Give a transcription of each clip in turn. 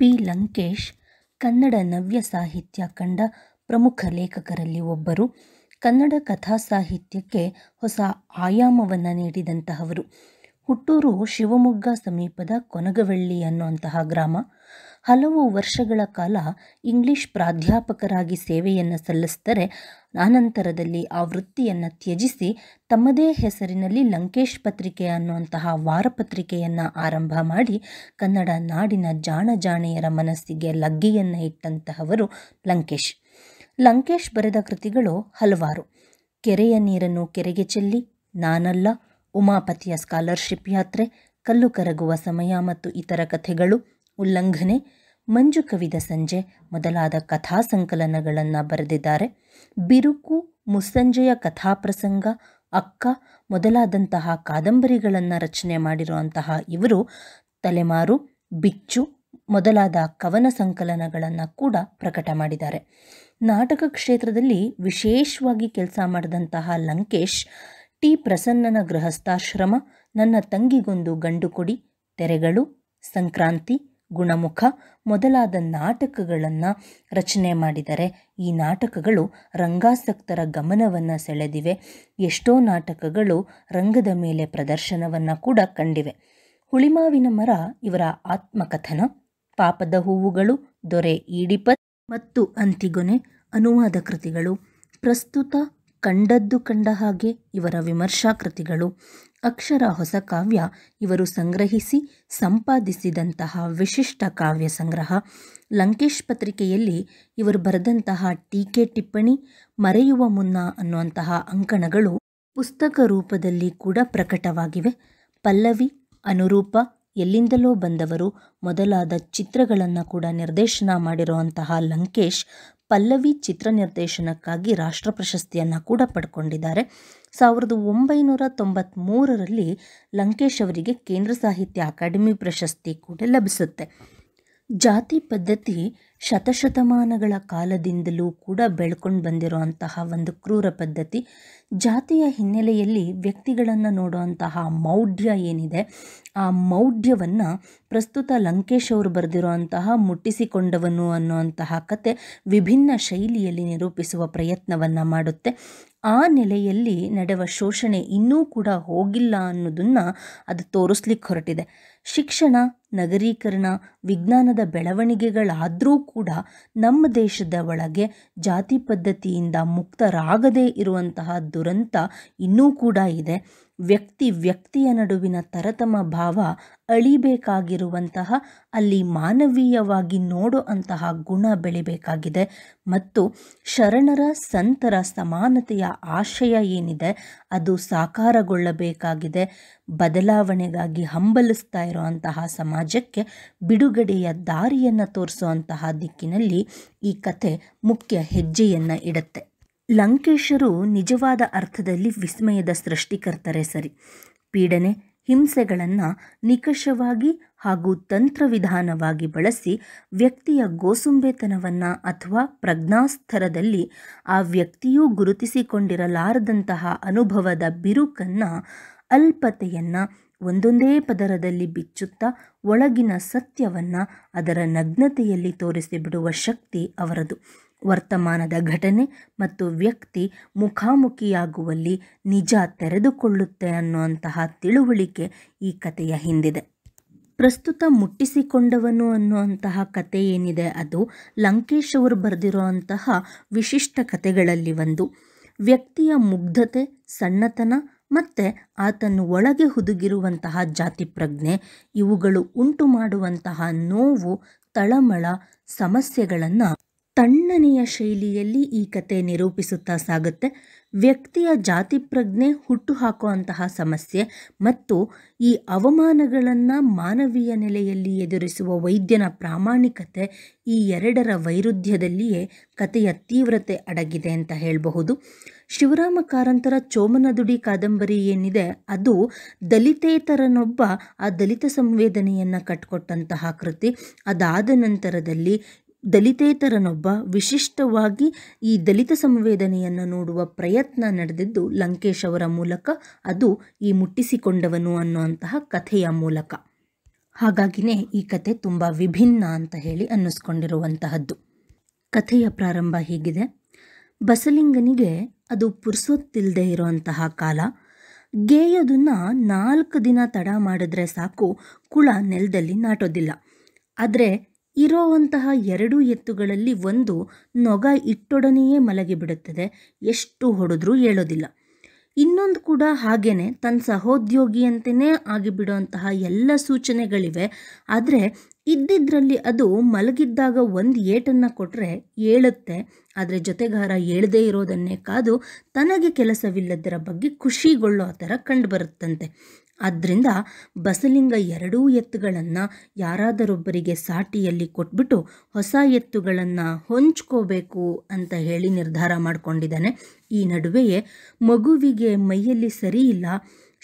P Lankesh Kannada ನವ್ಯ ಸಾಹಿತ್ಯ ಕಂಡ ಪ್ರಮುಖ ಲೇಖಕರಲ್ಲಿ ಒಬ್ಬರು ಕನ್ನಡ ಕಥಾ ಸಾಹಿತ್ಯಕ್ಕೆ ಹೊಸ ಆಯಾಮವನ್ನು ನೀಡಿದಂತಹವರು ಹುಟ್ಟೂರು ಶಿವಮೊಗ್ಗ ಸಮೀಪದ ಕೊನಗವಳ್ಳಿ ಅನ್ನುವಂತಹ ಗ್ರಾಮ ಹಲವು ವರ್ಷಗಳ ಕಾಲ ಇಂಗ್ಲಿಷ್ ಪ್ರಾಧ್ಯಾಪಕರಾಗಿ ಸೇವೆಯನ್ನು ಸಲ್ಲಿಸ್ತರೆ ಆನಂತರದಲ್ಲಿ ಆ ವೃತ್ತಿಯನ್ನು ತ್ಯಜಿಸಿ ತಮ್ಮದೇ ಹೆಸರಿನಲ್ಲಿ ಲಂಕೇಶ್ ಪತ್ರಿಕೆ ಅನ್ನುವಂತಹ ವಾರಪತ್ರಿಕೆಯನ್ನು ಆರಂಭ ಮಾಡಿ ಕನ್ನಡ ನಾಡಿನ ಜಾಣ ಜಾಣೆಯರ ಮನಸ್ಸಿಗೆ ಲಗ್ಗಿಯನ್ನು ಇಟ್ಟಂತಹವರು ಲಂಕೇಶ್ ಲಂಕೇಶ್ ಬರೆದ ಕೃತಿಗಳು ಹಲವಾರು ಕೆರೆಯ ನೀರನ್ನು ಕೆರೆಗೆ ಚೆಲ್ಲಿ ನಾನಲ್ಲ ಉಮಾಪತಿಯ ಸ್ಕಾಲರ್ಶಿಪ್ ಯಾತ್ರೆ ಕಲ್ಲು ಕರಗುವ ಸಮಯ ಮತ್ತು ಇತರ ಕಥೆಗಳು ಉಲ್ಲಂಘನೆ ಮಂಜು ಕವಿದ ಸಂಜೆ ಮೊದಲಾದ ಕಥಾ ಸಂಕಲನಗಳನ್ನು ಬರೆದಿದ್ದಾರೆ ಬಿರುಕು ಮುಸ್ಸಂಜೆಯ ಕಥಾಪ್ರಸಂಗ ಅಕ್ಕ ಮೊದಲಾದಂತಹ ಕಾದಂಬರಿಗಳನ್ನು ರಚನೆ ಮಾಡಿರುವಂತಹ ಇವರು ತಲೆಮಾರು ಬಿಚ್ಚು ಮೊದಲಾದ ಕವನ ಸಂಕಲನಗಳನ್ನು ಕೂಡ ಪ್ರಕಟ ಮಾಡಿದ್ದಾರೆ ನಾಟಕ ಕ್ಷೇತ್ರದಲ್ಲಿ ವಿಶೇಷವಾಗಿ ಕೆಲಸ ಮಾಡಿದಂತಹ ಲಂಕೇಶ್ ಟಿ ಪ್ರಸನ್ನನ ಗೃಹಸ್ಥಾಶ್ರಮ ನನ್ನ ತಂಗಿಗೊಂದು ಗಂಡು ತೆರೆಗಳು ಸಂಕ್ರಾಂತಿ ಗುಣಮುಖ ಮೊದಲಾದ ನಾಟಕಗಳನ್ನು ರಚನೆ ಮಾಡಿದರೆ ಈ ನಾಟಕಗಳು ರಂಗಾಸಕ್ತರ ಗಮನವನ್ನು ಸೆಳೆದಿವೆ ಎಷ್ಟೋ ನಾಟಕಗಳು ರಂಗದ ಮೇಲೆ ಪ್ರದರ್ಶನವನ್ನು ಕೂಡ ಕಂಡಿವೆ ಹುಳಿಮಾವಿನ ಮರ ಇವರ ಆತ್ಮಕಥನ ಪಾಪದ ಹೂವುಗಳು ದೊರೆ ಈಡಿಪತ್ ಮತ್ತು ಅಂತಿಗೊನೆ ಅನುವಾದ ಕೃತಿಗಳು ಪ್ರಸ್ತುತ ಕಂಡದ್ದು ಕಂಡ ಹಾಗೆ ಇವರ ವಿಮರ್ಶಾ ಕೃತಿಗಳು ಅಕ್ಷರ ಹೊಸ ಕಾವ್ಯ ಇವರು ಸಂಗ್ರಹಿಸಿ ಸಂಪಾದಿಸಿದಂತಹ ವಿಶಿಷ್ಟ ಕಾವ್ಯ ಸಂಗ್ರಹ ಲಂಕೇಶ್ ಪತ್ರಿಕೆಯಲ್ಲಿ ಇವರು ಬರೆದಂತಹ ಟೀಕೆ ಟಿಪ್ಪಣಿ ಮರೆಯುವ ಮುನ್ನ ಅನ್ನುವಂತಹ ಅಂಕಣಗಳು ಪುಸ್ತಕ ರೂಪದಲ್ಲಿ ಕೂಡ ಪ್ರಕಟವಾಗಿವೆ ಪಲ್ಲವಿ ಅನುರೂಪ ಎಲ್ಲಿಂದಲೋ ಬಂದವರು ಮೊದಲಾದ ಚಿತ್ರಗಳನ್ನು ಕೂಡ ನಿರ್ದೇಶನ ಮಾಡಿರುವಂತಹ ಲಂಕೇಶ್ ಪಲ್ಲವಿ ಚಿತ್ರ ನಿರ್ದೇಶನಕ್ಕಾಗಿ ರಾಷ್ಟ್ರ ಪ್ರಶಸ್ತಿಯನ್ನು ಕೂಡ ಪಡ್ಕೊಂಡಿದ್ದಾರೆ ಸಾವಿರದ ಒಂಬೈನೂರ ತೊಂಬತ್ತ್ಮೂರರಲ್ಲಿ ಲಂಕೇಶ್ ಅವರಿಗೆ ಕೇಂದ್ರ ಸಾಹಿತ್ಯ ಅಕಾಡೆಮಿ ಪ್ರಶಸ್ತಿ ಕೂಡ ಲಭಿಸುತ್ತೆ ಜಾತಿ ಪದ್ಧತಿ ಶತಶತಮಾನಗಳ ಕಾಲದಿಂದಲೂ ಕೂಡ ಬೆಳ್ಕೊಂಡು ಬಂದಿರುವಂತಹ ಒಂದು ಕ್ರೂರ ಪದ್ಧತಿ ಜಾತಿಯ ಹಿನ್ನೆಲೆಯಲ್ಲಿ ವ್ಯಕ್ತಿಗಳನ್ನು ನೋಡುವಂತಹ ಮೌಢ್ಯ ಏನಿದೆ ಆ ಮೌಢ್ಯವನ್ನು ಪ್ರಸ್ತುತ ಲಂಕೇಶ್ ಅವರು ಬರೆದಿರುವಂತಹ ಮುಟ್ಟಿಸಿಕೊಂಡವನು ಅನ್ನುವಂತಹ ಕತೆ ವಿಭಿನ್ನ ಶೈಲಿಯಲ್ಲಿ ನಿರೂಪಿಸುವ ಪ್ರಯತ್ನವನ್ನು ಮಾಡುತ್ತೆ ಆ ನೆಲೆಯಲ್ಲಿ ನಡೆವ ಶೋಷಣೆ ಇನ್ನೂ ಕೂಡ ಹೋಗಿಲ್ಲ ಅನ್ನೋದನ್ನು ಅದು ತೋರಿಸ್ಲಿಕ್ಕೆ ಹೊರಟಿದೆ ಶಿಕ್ಷಣ ನಗರೀಕರಣ ವಿಜ್ಞಾನದ ಬೆಳವಣಿಗೆಗಳಾದರೂ ಕೂಡ ನಮ್ಮ ದೇಶದ ಒಳಗೆ ಜಾತಿ ಪದ್ಧತಿಯಿಂದ ಮುಕ್ತರಾಗದೇ ಇರುವಂತಹ ದುರಂತ ಇನ್ನೂ ಕೂಡ ಇದೆ ವ್ಯಕ್ತಿ ವ್ಯಕ್ತಿಯ ನಡುವಿನ ತರತಮ ಭಾವ ಅಳಿಬೇಕಾಗಿರುವಂತಹ ಅಲ್ಲಿ ಮಾನವೀಯವಾಗಿ ನೋಡೋ ಅಂತಹ ಗುಣ ಬೆಳಿಬೇಕಾಗಿದೆ ಮತ್ತು ಶರಣರ ಸಂತರ ಸಮಾನತೆಯ ಆಶಯ ಏನಿದೆ ಅದು ಸಾಕಾರಗೊಳ್ಳಬೇಕಾಗಿದೆ ಬದಲಾವಣೆಗಾಗಿ ಹಂಬಲಿಸ್ತಾ ಇರುವಂತಹ ಸಮಾಜಕ್ಕೆ ಬಿಡುಗಡೆಯ ದಾರಿಯನ್ನು ತೋರಿಸುವಂತಹ ದಿಕ್ಕಿನಲ್ಲಿ ಈ ಕಥೆ ಮುಖ್ಯ ಹೆಜ್ಜೆಯನ್ನು ಇಡುತ್ತೆ ಲಂಕೇಶರು ನಿಜವಾದ ಅರ್ಥದಲ್ಲಿ ವಿಸ್ಮಯದ ಸೃಷ್ಟಿಕರ್ತರೆ ಸರಿ ಪೀಡನೆ ಹಿಂಸೆಗಳನ್ನು ನಿಕಷವಾಗಿ ಹಾಗೂ ತಂತ್ರವಿಧಾನವಾಗಿ ಬಳಸಿ ವ್ಯಕ್ತಿಯ ಗೋಸುಂಬೆತನವನ್ನು ಅಥವಾ ಪ್ರಜ್ಞಾಸ್ಥರದಲ್ಲಿ ಆ ವ್ಯಕ್ತಿಯೂ ಗುರುತಿಸಿಕೊಂಡಿರಲಾರದಂತಹ ಅನುಭವದ ಬಿರುಕನ್ನು ಅಲ್ಪತೆಯನ್ನು ಒಂದೊಂದೇ ಪದರದಲ್ಲಿ ಬಿಚ್ಚುತ್ತಾ ಒಳಗಿನ ಸತ್ಯವನ್ನು ಅದರ ನಗ್ನತೆಯಲ್ಲಿ ತೋರಿಸಿಬಿಡುವ ಶಕ್ತಿ ಅವರದು ವರ್ತಮಾನದ ಘಟನೆ ಮತ್ತು ವ್ಯಕ್ತಿ ಮುಖಾಮುಖಿಯಾಗುವಲ್ಲಿ ನಿಜ ತೆರೆದುಕೊಳ್ಳುತ್ತೆ ಅನ್ನುವಂತಹ ತಿಳುವಳಿಕೆ ಈ ಕಥೆಯ ಹಿಂದಿದೆ ಪ್ರಸ್ತುತ ಮುಟ್ಟಿಸಿಕೊಂಡವನು ಅನ್ನುವಂತಹ ಕತೆ ಏನಿದೆ ಅದು ಲಂಕೇಶ್ ಅವರು ಬರೆದಿರುವಂತಹ ವಿಶಿಷ್ಟ ಕತೆಗಳಲ್ಲಿ ಒಂದು ವ್ಯಕ್ತಿಯ ಮುಗ್ಧತೆ ಸಣ್ಣತನ ಮತ್ತು ಆತನು ಒಳಗೆ ಹುದುಗಿರುವಂತಹ ಜಾತಿ ಪ್ರಜ್ಞೆ ಇವುಗಳು ಉಂಟು ಮಾಡುವಂತಹ ನೋವು ತಳಮಳ ಸಮಸ್ಯೆಗಳನ್ನು ತಣ್ಣನೆಯ ಶೈಲಿಯಲ್ಲಿ ಈ ಕತೆ ನಿರೂಪಿಸುತ್ತಾ ಸಾಗುತ್ತೆ ವ್ಯಕ್ತಿಯ ಜಾತಿ ಪ್ರಜ್ಞೆ ಹುಟ್ಟು ಸಮಸ್ಯೆ ಮತ್ತು ಈ ಅವಮಾನಗಳನ್ನು ಮಾನವೀಯ ನೆಲೆಯಲ್ಲಿ ಎದುರಿಸುವ ವೈದ್ಯನ ಪ್ರಾಮಾಣಿಕತೆ ಈ ಎರಡರ ವೈರುಧ್ಯದಲ್ಲಿಯೇ ಕತೆಯ ತೀವ್ರತೆ ಅಡಗಿದೆ ಅಂತ ಹೇಳಬಹುದು ಶಿವರಾಮ ಕಾರಂತರ ಚೋಮನದುಡಿ ಕಾದಂಬರಿ ಏನಿದೆ ಅದು ದಲಿತೇತರನೊಬ್ಬ ಆ ದಲಿತ ಸಂವೇದನೆಯನ್ನು ಕಟ್ಕೊಟ್ಟಂತಹ ಕೃತಿ ಅದಾದ ನಂತರದಲ್ಲಿ ದಲಿತೇತರನೊಬ್ಬ ವಿಶಿಷ್ಟವಾಗಿ ಈ ದಲಿತ ಸಂವೇದನೆಯನ್ನು ನೋಡುವ ಪ್ರಯತ್ನ ನಡೆದಿದ್ದು ಲಂಕೇಶ್ ಅವರ ಮೂಲಕ ಅದು ಈ ಮುಟ್ಟಿಸಿಕೊಂಡವನು ಅನ್ನುವಂತಹ ಕಥೆಯ ಮೂಲಕ ಹಾಗಾಗಿನೇ ಈ ಕತೆ ತುಂಬ ವಿಭಿನ್ನ ಅಂತ ಹೇಳಿ ಅನ್ನಿಸ್ಕೊಂಡಿರುವಂತಹದ್ದು ಕಥೆಯ ಪ್ರಾರಂಭ ಹೀಗಿದೆ ಬಸಲಿಂಗನಿಗೆ ಅದು ಪುರ್ಸೊತ್ತಿಲ್ಲದೆ ಇರುವಂತಹ ಕಾಲ ಗೇಯೋದನ್ನು ನಾಲ್ಕು ದಿನ ತಡ ಮಾಡಿದ್ರೆ ಸಾಕು ಕುಳ ನೆಲದಲ್ಲಿ ನಾಟೋದಿಲ್ಲ ಆದರೆ ಇರೋವಂತಹ ಎರಡೂ ಎತ್ತುಗಳಲ್ಲಿ ಒಂದು ನೊಗ ಇಟ್ಟೊಡನೆಯೇ ಮಲಗಿಬಿಡುತ್ತದೆ ಎಷ್ಟು ಹೊಡೆದ್ರೂ ಹೇಳೋದಿಲ್ಲ ಇನ್ನೊಂದು ಕೂಡ ಹಾಗೇನೆ ತನ್ನ ಸಹೋದ್ಯೋಗಿಯಂತೆಯೇ ಆಗಿಬಿಡುವಂತಹ ಎಲ್ಲ ಸೂಚನೆಗಳಿವೆ ಆದರೆ ಇದ್ದಿದ್ದರಲ್ಲಿ ಅದು ಮಲಗಿದ್ದಾಗ ಒಂದು ಏಟನ್ನು ಕೊಟ್ಟರೆ ಏಳುತ್ತೆ ಆದರೆ ಜೊತೆಗಾರ ಏಳದೇ ಇರೋದನ್ನೇ ಕಾದು ತನಗೆ ಕೆಲಸವಿಲ್ಲದರ ಬಗ್ಗೆ ಖುಷಿಗೊಳ್ಳೋ ಥರ ಕಂಡುಬರುತ್ತಂತೆ ಆದ್ದರಿಂದ ಬಸಲಿಂಗ ಎರಡೂ ಎತ್ತುಗಳನ್ನು ಯಾರಾದರೊಬ್ಬರಿಗೆ ಸಾಟಿಯಲ್ಲಿ ಕೊಟ್ಬಿಟ್ಟು ಹೊಸ ಎತ್ತುಗಳನ್ನು ಹೊಂಚ್ಕೋಬೇಕು ಅಂತ ಹೇಳಿ ನಿರ್ಧಾರ ಮಾಡಿಕೊಂಡಿದ್ದಾನೆ ಈ ನಡುವೆಯೇ ಮಗುವಿಗೆ ಮೈಯಲ್ಲಿ ಸರಿಯಿಲ್ಲ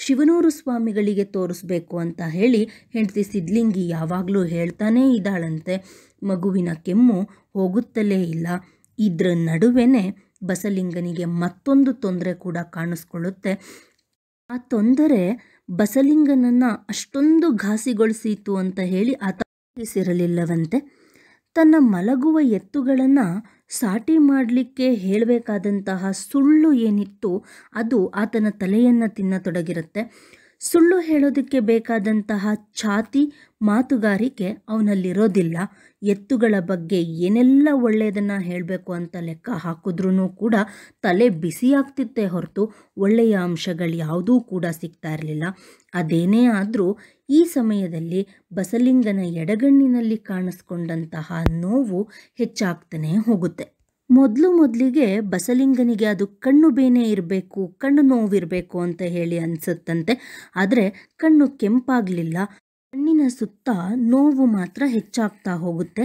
ಶಿವನೂರು ಸ್ವಾಮಿಗಳಿಗೆ ತೋರಿಸ್ಬೇಕು ಅಂತ ಹೇಳಿ ಹೆಂಡತಿ ಸಿದ್ಲಿಂಗಿ ಯಾವಾಗಲೂ ಹೇಳ್ತಾನೇ ಇದ್ದಾಳಂತೆ ಮಗುವಿನ ಕೆಮ್ಮು ಹೋಗುತ್ತಲೇ ಇಲ್ಲ ಇದ್ರ ನಡುವೆನೇ ಬಸಲಿಂಗನಿಗೆ ಮತ್ತೊಂದು ತೊಂದರೆ ಕೂಡ ಕಾಣಿಸ್ಕೊಳ್ಳುತ್ತೆ ಆ ತೊಂದರೆ ಬಸಲಿಂಗನನ್ನ ಅಷ್ಟೊಂದು ಘಾಸಿಗೊಳಿಸಿತು ಅಂತ ಹೇಳಿ ಆತಿಸಿರಲಿಲ್ಲವಂತೆ ತನ್ನ ಮಲಗುವ ಎತ್ತುಗಳನ್ನು ಸಾಟಿ ಮಾಡಲಿಕ್ಕೆ ಹೇಳಬೇಕಾದಂತಹ ಸುಳ್ಳು ಏನಿತ್ತು ಅದು ಆತನ ತಲೆಯನ್ನು ತಿನ್ನತೊಡಗಿರುತ್ತೆ ಸುಳ್ಳು ಹೇಳೋದಕ್ಕೆ ಬೇಕಾದಂತಹ ಛಾತಿ ಮಾತುಗಾರಿಕೆ ಅವನಲ್ಲಿರೋದಿಲ್ಲ ಎತ್ತುಗಳ ಬಗ್ಗೆ ಏನೆಲ್ಲ ಒಳ್ಳೆಯದನ್ನು ಹೇಳಬೇಕು ಅಂತ ಲೆಕ್ಕ ಹಾಕಿದ್ರೂ ಕೂಡ ತಲೆ ಬಿಸಿಯಾಗ್ತಿತ್ತೆ ಹೊರತು ಒಳ್ಳೆಯ ಅಂಶಗಳು ಯಾವುದೂ ಕೂಡ ಸಿಗ್ತಾ ಇರಲಿಲ್ಲ ಅದೇನೇ ಆದರೂ ಈ ಸಮಯದಲ್ಲಿ ಬಸಲಿಂಗನ ಎಡಗಣ್ಣಿನಲ್ಲಿ ಕಾಣಿಸ್ಕೊಂಡಂತಹ ನೋವು ಹೆಚ್ಚಾಗ್ತಾನೆ ಹೋಗುತ್ತೆ ಮೊದಲು ಮೊದಲಿಗೆ ಬಸಲಿಂಗನಿಗೆ ಅದು ಕಣ್ಣು ಬೇನೆ ಇರಬೇಕು ಕಣ್ಣು ನೋವಿರಬೇಕು ಅಂತ ಹೇಳಿ ಅನಿಸುತ್ತಂತೆ ಆದರೆ ಕಣ್ಣು ಕೆಂಪಾಗಲಿಲ್ಲ ಕಣ್ಣಿನ ಸುತ್ತ ನೋವು ಮಾತ್ರ ಹೆಚ್ಚಾಗ್ತಾ ಹೋಗುತ್ತೆ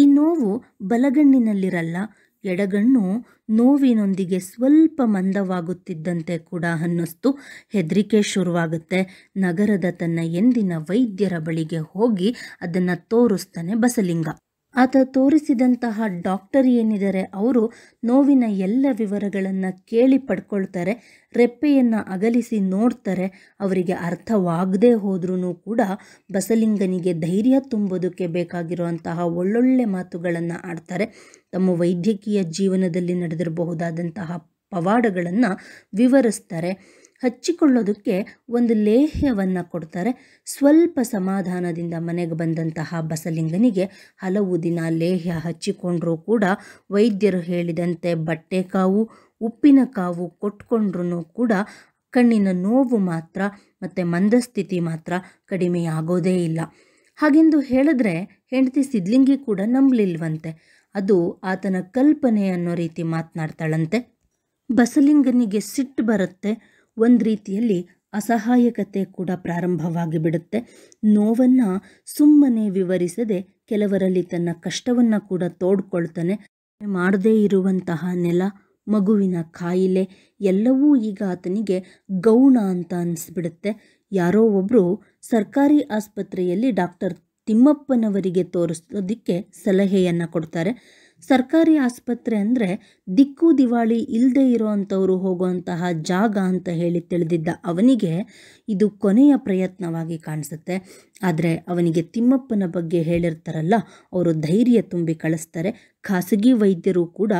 ಈ ನೋವು ಬಲಗಣ್ಣಿನಲ್ಲಿರಲ್ಲ ಎಡಗಣ್ಣು ನೋವಿನೊಂದಿಗೆ ಸ್ವಲ್ಪ ಮಂದವಾಗುತ್ತಿದ್ದಂತೆ ಕೂಡ ಅನ್ನಿಸ್ತು ಹೆದರಿಕೆ ಶುರುವಾಗುತ್ತೆ ನಗರದ ತನ್ನ ಎಂದಿನ ವೈದ್ಯರ ಬಳಿಗೆ ಹೋಗಿ ಅದನ್ನು ತೋರಿಸ್ತಾನೆ ಬಸಲಿಂಗ ಆತ ತೋರಿಸಿದಂತಹ ಡಾಕ್ಟರ್ ಏನಿದ್ದಾರೆ ಅವರು ನೋವಿನ ಎಲ್ಲ ವಿವರಗಳನ್ನು ಕೇಳಿ ಪಡ್ಕೊಳ್ತಾರೆ ರೆಪ್ಪೆಯನ್ನು ಅಗಲಿಸಿ ನೋಡ್ತಾರೆ ಅವರಿಗೆ ಅರ್ಥವಾಗದೇ ಹೋದ್ರೂ ಕೂಡ ಬಸಲಿಂಗನಿಗೆ ಧೈರ್ಯ ತುಂಬೋದಕ್ಕೆ ಬೇಕಾಗಿರುವಂತಹ ಒಳ್ಳೊಳ್ಳೆ ಮಾತುಗಳನ್ನು ಆಡ್ತಾರೆ ತಮ್ಮ ವೈದ್ಯಕೀಯ ಜೀವನದಲ್ಲಿ ನಡೆದಿರಬಹುದಾದಂತಹ ಪವಾಡಗಳನ್ನು ವಿವರಿಸ್ತಾರೆ ಹಚ್ಚಿಕೊಳ್ಳೋದಕ್ಕೆ ಒಂದು ಲೇಹ್ಯವನ್ನು ಕೊಡ್ತಾರೆ ಸ್ವಲ್ಪ ಸಮಾಧಾನದಿಂದ ಮನೆಗೆ ಬಂದಂತಹ ಬಸಲಿಂಗನಿಗೆ ಹಲವು ದಿನ ಲೇಹ್ಯ ಹಚ್ಚಿಕೊಂಡರೂ ಕೂಡ ವೈದ್ಯರು ಹೇಳಿದಂತೆ ಬಟ್ಟೆ ಕಾವು ಉಪ್ಪಿನ ಕಾವು ಕೊಟ್ಕೊಂಡ್ರೂ ಕೂಡ ಕಣ್ಣಿನ ನೋವು ಮಾತ್ರ ಮತ್ತು ಮಂದಸ್ಥಿತಿ ಮಾತ್ರ ಕಡಿಮೆಯಾಗೋದೇ ಇಲ್ಲ ಹಾಗೆಂದು ಹೇಳಿದ್ರೆ ಹೆಂಡತಿ ಸಿದ್ಲಿಂಗಿ ಕೂಡ ನಂಬಲಿಲ್ವಂತೆ ಅದು ಆತನ ಕಲ್ಪನೆ ಅನ್ನೋ ರೀತಿ ಮಾತನಾಡ್ತಾಳಂತೆ ಬಸಲಿಂಗನಿಗೆ ಸಿಟ್ಟು ಬರುತ್ತೆ ಒಂದು ರೀತಿಯಲ್ಲಿ ಅಸಹಾಯಕತೆ ಕೂಡ ಪ್ರಾರಂಭವಾಗಿ ಬಿಡುತ್ತೆ ನೋವನ್ನು ಸುಮ್ಮನೆ ವಿವರಿಸದೆ ಕೆಲವರಲ್ಲಿ ತನ್ನ ಕಷ್ಟವನ್ನು ಕೂಡ ತೋಡ್ಕೊಳ್ತಾನೆ ಮಾಡದೇ ಇರುವಂತಹ ನೆಲ ಮಗುವಿನ ಕಾಯಿಲೆ ಎಲ್ಲವೂ ಈಗ ಆತನಿಗೆ ಗೌಣ ಅಂತ ಅನಿಸ್ಬಿಡುತ್ತೆ ಯಾರೋ ಒಬ್ಬರು ಸರ್ಕಾರಿ ಆಸ್ಪತ್ರೆಯಲ್ಲಿ ಡಾಕ್ಟರ್ ತಿಮ್ಮಪ್ಪನವರಿಗೆ ತೋರಿಸೋದಕ್ಕೆ ಸಲಹೆಯನ್ನು ಕೊಡ್ತಾರೆ ಸರ್ಕಾರಿ ಆಸ್ಪತ್ರೆ ಅಂದರೆ ದಿಕ್ಕು ದಿವಾಳಿ ಇಲ್ಲದೆ ಇರೋವಂಥವ್ರು ಹೋಗುವಂತಹ ಜಾಗ ಅಂತ ಹೇಳಿ ತಿಳಿದಿದ್ದ ಅವನಿಗೆ ಇದು ಕೊನೆಯ ಪ್ರಯತ್ನವಾಗಿ ಕಾಣಿಸುತ್ತೆ ಆದರೆ ಅವನಿಗೆ ತಿಮ್ಮಪ್ಪನ ಬಗ್ಗೆ ಹೇಳಿರ್ತಾರಲ್ಲ ಅವರು ಧೈರ್ಯ ತುಂಬಿ ಕಳಿಸ್ತಾರೆ ಖಾಸಗಿ ವೈದ್ಯರು ಕೂಡ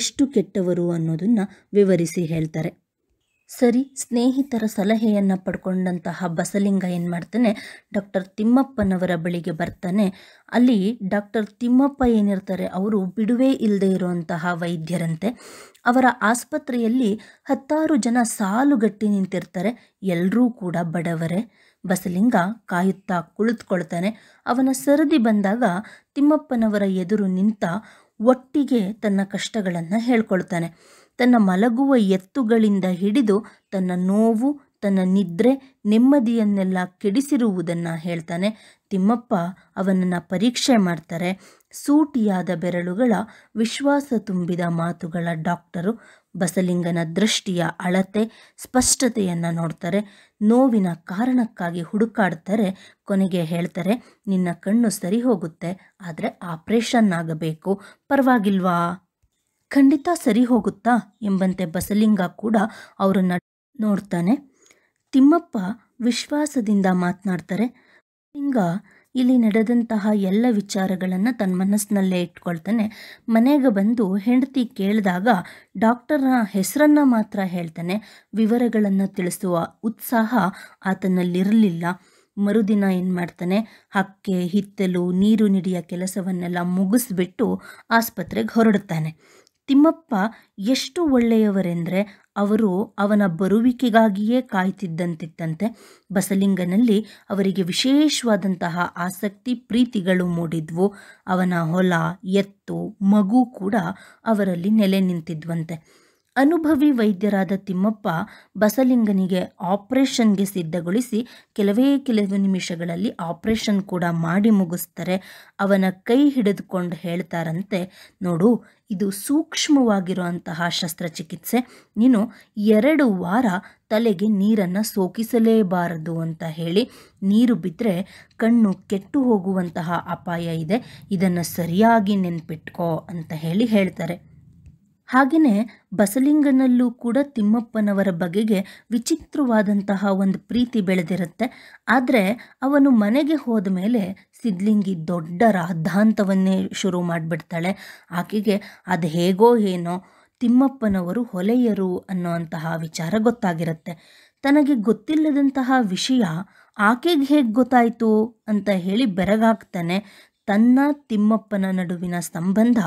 ಎಷ್ಟು ಕೆಟ್ಟವರು ಅನ್ನೋದನ್ನು ವಿವರಿಸಿ ಹೇಳ್ತಾರೆ ಸರಿ ಸ್ನೇಹಿತರ ಸಲಹೆಯನ್ನು ಪಡ್ಕೊಂಡಂತಹ ಬಸಲಿಂಗ ಏನು ಮಾಡ್ತಾನೆ ಡಾಕ್ಟರ್ ತಿಮ್ಮಪ್ಪನವರ ಬಳಿಗೆ ಬರ್ತಾನೆ ಅಲ್ಲಿ ಡಾಕ್ಟರ್ ತಿಮ್ಮಪ್ಪ ಏನಿರ್ತಾರೆ ಅವರು ಬಿಡುವೆ ಇಲ್ಲದೆ ಇರುವಂತಹ ವೈದ್ಯರಂತೆ ಅವರ ಆಸ್ಪತ್ರೆಯಲ್ಲಿ ಹತ್ತಾರು ಜನ ಸಾಲುಗಟ್ಟಿ ನಿಂತಿರ್ತಾರೆ ಎಲ್ಲರೂ ಕೂಡ ಬಡವರೇ ಬಸಲಿಂಗ ಕಾಯುತ್ತಾ ಕುಳಿತುಕೊಳ್ತಾನೆ ಅವನ ಸರದಿ ಬಂದಾಗ ತಿಮ್ಮಪ್ಪನವರ ಎದುರು ನಿಂತ ಒಟ್ಟಿಗೆ ತನ್ನ ಕಷ್ಟಗಳನ್ನು ಹೇಳ್ಕೊಳ್ತಾನೆ ತನ್ನ ಮಲಗುವ ಎತ್ತುಗಳಿಂದ ಹಿಡಿದು ತನ್ನ ನೋವು ತನ್ನ ನಿದ್ರೆ ನೆಮ್ಮದಿಯನ್ನೆಲ್ಲ ಕೆಡಿಸಿರುವುದನ್ನು ಹೇಳ್ತಾನೆ ತಿಮ್ಮಪ್ಪ ಅವನನ್ನು ಪರೀಕ್ಷೆ ಮಾಡ್ತಾರೆ ಸೂಟಿಯಾದ ಬೆರಳುಗಳ ವಿಶ್ವಾಸ ತುಂಬಿದ ಮಾತುಗಳ ಡಾಕ್ಟರು ಬಸಲಿಂಗನ ದೃಷ್ಟಿಯ ಅಳತೆ ಸ್ಪಷ್ಟತೆಯನ್ನು ನೋಡ್ತಾರೆ ನೋವಿನ ಕಾರಣಕ್ಕಾಗಿ ಹುಡುಕಾಡ್ತಾರೆ ಕೊನೆಗೆ ಹೇಳ್ತಾರೆ ನಿನ್ನ ಕಣ್ಣು ಸರಿ ಹೋಗುತ್ತೆ ಆದರೆ ಆಪ್ರೇಷನ್ ಆಗಬೇಕು ಪರವಾಗಿಲ್ವಾ ಖಂಡಿತ ಸರಿ ಹೋಗುತ್ತಾ ಎಂಬಂತೆ ಬಸಲಿಂಗ ಕೂಡ ಅವರನ್ನು ನೋಡ್ತಾನೆ ತಿಮ್ಮಪ್ಪ ವಿಶ್ವಾಸದಿಂದ ಮಾತನಾಡ್ತಾರೆ ಲಿಂಗ ಇಲ್ಲಿ ನಡೆದಂತಹ ಎಲ್ಲ ವಿಚಾರಗಳನ್ನು ತನ್ನ ಮನಸ್ಸಿನಲ್ಲೇ ಇಟ್ಕೊಳ್ತಾನೆ ಮನೆಗೆ ಬಂದು ಹೆಂಡತಿ ಕೇಳಿದಾಗ ಡಾಕ್ಟರ್ನ ಹೆಸರನ್ನು ಮಾತ್ರ ಹೇಳ್ತಾನೆ ವಿವರಗಳನ್ನು ತಿಳಿಸುವ ಉತ್ಸಾಹ ಆತನಲ್ಲಿರಲಿಲ್ಲ ಮರುದಿನ ಏನು ಮಾಡ್ತಾನೆ ಹಕ್ಕೆ ಹಿತ್ತಲು ನೀರು ನಿಡಿಯ ಕೆಲಸವನ್ನೆಲ್ಲ ಮುಗಿಸ್ಬಿಟ್ಟು ಆಸ್ಪತ್ರೆಗೆ ಹೊರಡ್ತಾನೆ ತಿಮ್ಮಪ್ಪ ಎಷ್ಟು ಒಳ್ಳೆಯವರೆಂದರೆ ಅವರು ಅವನ ಬರುವಿಕೆಗಾಗಿಯೇ ಕಾಯ್ತಿದ್ದಂತಿತ್ತಂತೆ ಬಸಲಿಂಗನಲ್ಲಿ ಅವರಿಗೆ ವಿಶೇಷವಾದಂತಹ ಆಸಕ್ತಿ ಪ್ರೀತಿಗಳು ಮೂಡಿದ್ವು ಅವನ ಹೊಲ ಎತ್ತು ಮಗು ಕೂಡ ಅವರಲ್ಲಿ ನೆಲೆ ನಿಂತಿದ್ವಂತೆ ಅನುಭವಿ ವೈದ್ಯರಾದ ತಿಮ್ಮಪ್ಪ ಬಸಲಿಂಗನಿಗೆ ಆಪರೇಷನ್ಗೆ ಸಿದ್ಧಗೊಳಿಸಿ ಕೆಲವೇ ಕೆಲವು ನಿಮಿಷಗಳಲ್ಲಿ ಆಪರೇಷನ್ ಕೂಡ ಮಾಡಿ ಮುಗಿಸ್ತಾರೆ ಅವನ ಕೈ ಹಿಡಿದುಕೊಂಡು ಹೇಳ್ತಾರಂತೆ ನೋಡು ಇದು ಸೂಕ್ಷ್ಮವಾಗಿರುವಂತಹ ಶಸ್ತ್ರಚಿಕಿತ್ಸೆ ನೀನು ಎರಡು ವಾರ ತಲೆಗೆ ನೀರನ್ನು ಸೋಕಿಸಲೇಬಾರದು ಅಂತ ಹೇಳಿ ನೀರು ಬಿದ್ದರೆ ಕಣ್ಣು ಕೆಟ್ಟು ಹೋಗುವಂತಹ ಅಪಾಯ ಇದೆ ಇದನ್ನು ಸರಿಯಾಗಿ ನೆನ್ಪಿಟ್ಕೋ ಅಂತ ಹೇಳಿ ಹೇಳ್ತಾರೆ ಹಾಗೆಯೇ ಬಸಲಿಂಗನಲ್ಲೂ ಕೂಡ ತಿಮ್ಮಪ್ಪನವರ ಬಗೆಗೆ ವಿಚಿತ್ರವಾದಂತಹ ಒಂದು ಪ್ರೀತಿ ಬೆಳೆದಿರುತ್ತೆ ಆದರೆ ಅವನು ಮನೆಗೆ ಹೋದ ಮೇಲೆ ಸಿದ್ಲಿಂಗಿ ದೊಡ್ಡ ರಾಧಾಂತವನ್ನೇ ಶುರು ಮಾಡಿಬಿಡ್ತಾಳೆ ಆಕೆಗೆ ಅದು ಹೇಗೋ ಏನೋ ತಿಮ್ಮಪ್ಪನವರು ಹೊಲೆಯರು ಅನ್ನೋಂತಹ ವಿಚಾರ ಗೊತ್ತಾಗಿರುತ್ತೆ ತನಗೆ ಗೊತ್ತಿಲ್ಲದಂತಹ ವಿಷಯ ಆಕೆಗೆ ಹೇಗೆ ಗೊತ್ತಾಯಿತು ಅಂತ ಹೇಳಿ ಬೆರಗಾಗ್ತಾನೆ ತನ್ನ ತಿಮ್ಮಪ್ಪನ ನಡುವಿನ ಸಂಬಂಧ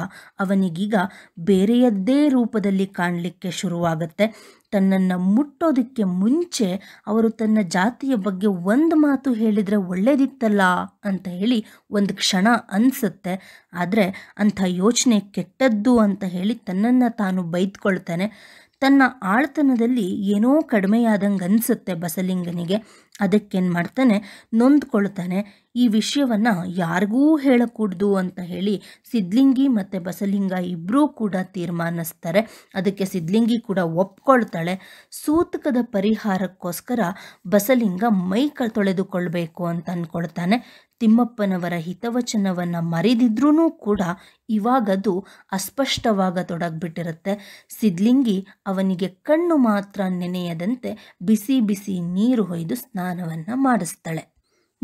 ಅವನಿಗೀಗ ಬೇರೆಯದ್ದೇ ರೂಪದಲ್ಲಿ ಕಾಣಲಿಕ್ಕೆ ಶುರುವಾಗುತ್ತೆ ತನ್ನನ್ನು ಮುಟ್ಟೋದಕ್ಕೆ ಮುಂಚೆ ಅವರು ತನ್ನ ಜಾತಿಯ ಬಗ್ಗೆ ಒಂದು ಮಾತು ಹೇಳಿದರೆ ಒಳ್ಳೇದಿತ್ತಲ್ಲ ಅಂತ ಹೇಳಿ ಒಂದು ಕ್ಷಣ ಅನಿಸುತ್ತೆ ಆದರೆ ಅಂಥ ಯೋಚನೆ ಕೆಟ್ಟದ್ದು ಅಂತ ಹೇಳಿ ತನ್ನನ್ನು ತಾನು ಬೈದ್ಕೊಳ್ತೇನೆ ತನ್ನ ಆಳ್ತನದಲ್ಲಿ ಏನೋ ಕಡಿಮೆಯಾದಂಗೆ ಅನಿಸುತ್ತೆ ಬಸಲಿಂಗನಿಗೆ ಅದಕ್ಕೇನು ಮಾಡ್ತಾನೆ ನೊಂದ್ಕೊಳ್ತಾನೆ ಈ ವಿಷಯವನ್ನು ಯಾರಿಗೂ ಹೇಳಕೂಡ್ದು ಅಂತ ಹೇಳಿ ಸಿದ್ಲಿಂಗಿ ಮತ್ತು ಬಸಲಿಂಗ ಇಬ್ಬರೂ ಕೂಡ ತೀರ್ಮಾನಿಸ್ತಾರೆ ಅದಕ್ಕೆ ಸಿದ್ಲಿಂಗಿ ಕೂಡ ಒಪ್ಕೊಳ್ತಾಳೆ ಸೂತಕದ ಪರಿಹಾರಕ್ಕೋಸ್ಕರ ಬಸಲಿಂಗ ಮೈ ತೊಳೆದುಕೊಳ್ಬೇಕು ಅಂತ ಅಂದ್ಕೊಳ್ತಾನೆ ತಿಮ್ಮಪ್ಪನವರ ಹಿತವಚನವನ್ನು ಮರಿದಿದ್ರೂ ಕೂಡ ಇವಾಗದು ತೊಡಗಿಬಿಟ್ಟಿರುತ್ತೆ ಸಿದ್ಲಿಂಗಿ ಅವನಿಗೆ ಕಣ್ಣು ಮಾತ್ರ ನೆನೆಯದಂತೆ ಬಿಸಿ ಬಿಸಿ ನೀರು ಹೊಯ್ದು ಸ್ನಾನ ಸ್ನಾನವನ್ನು ಮಾಡಿಸ್ತಾಳೆ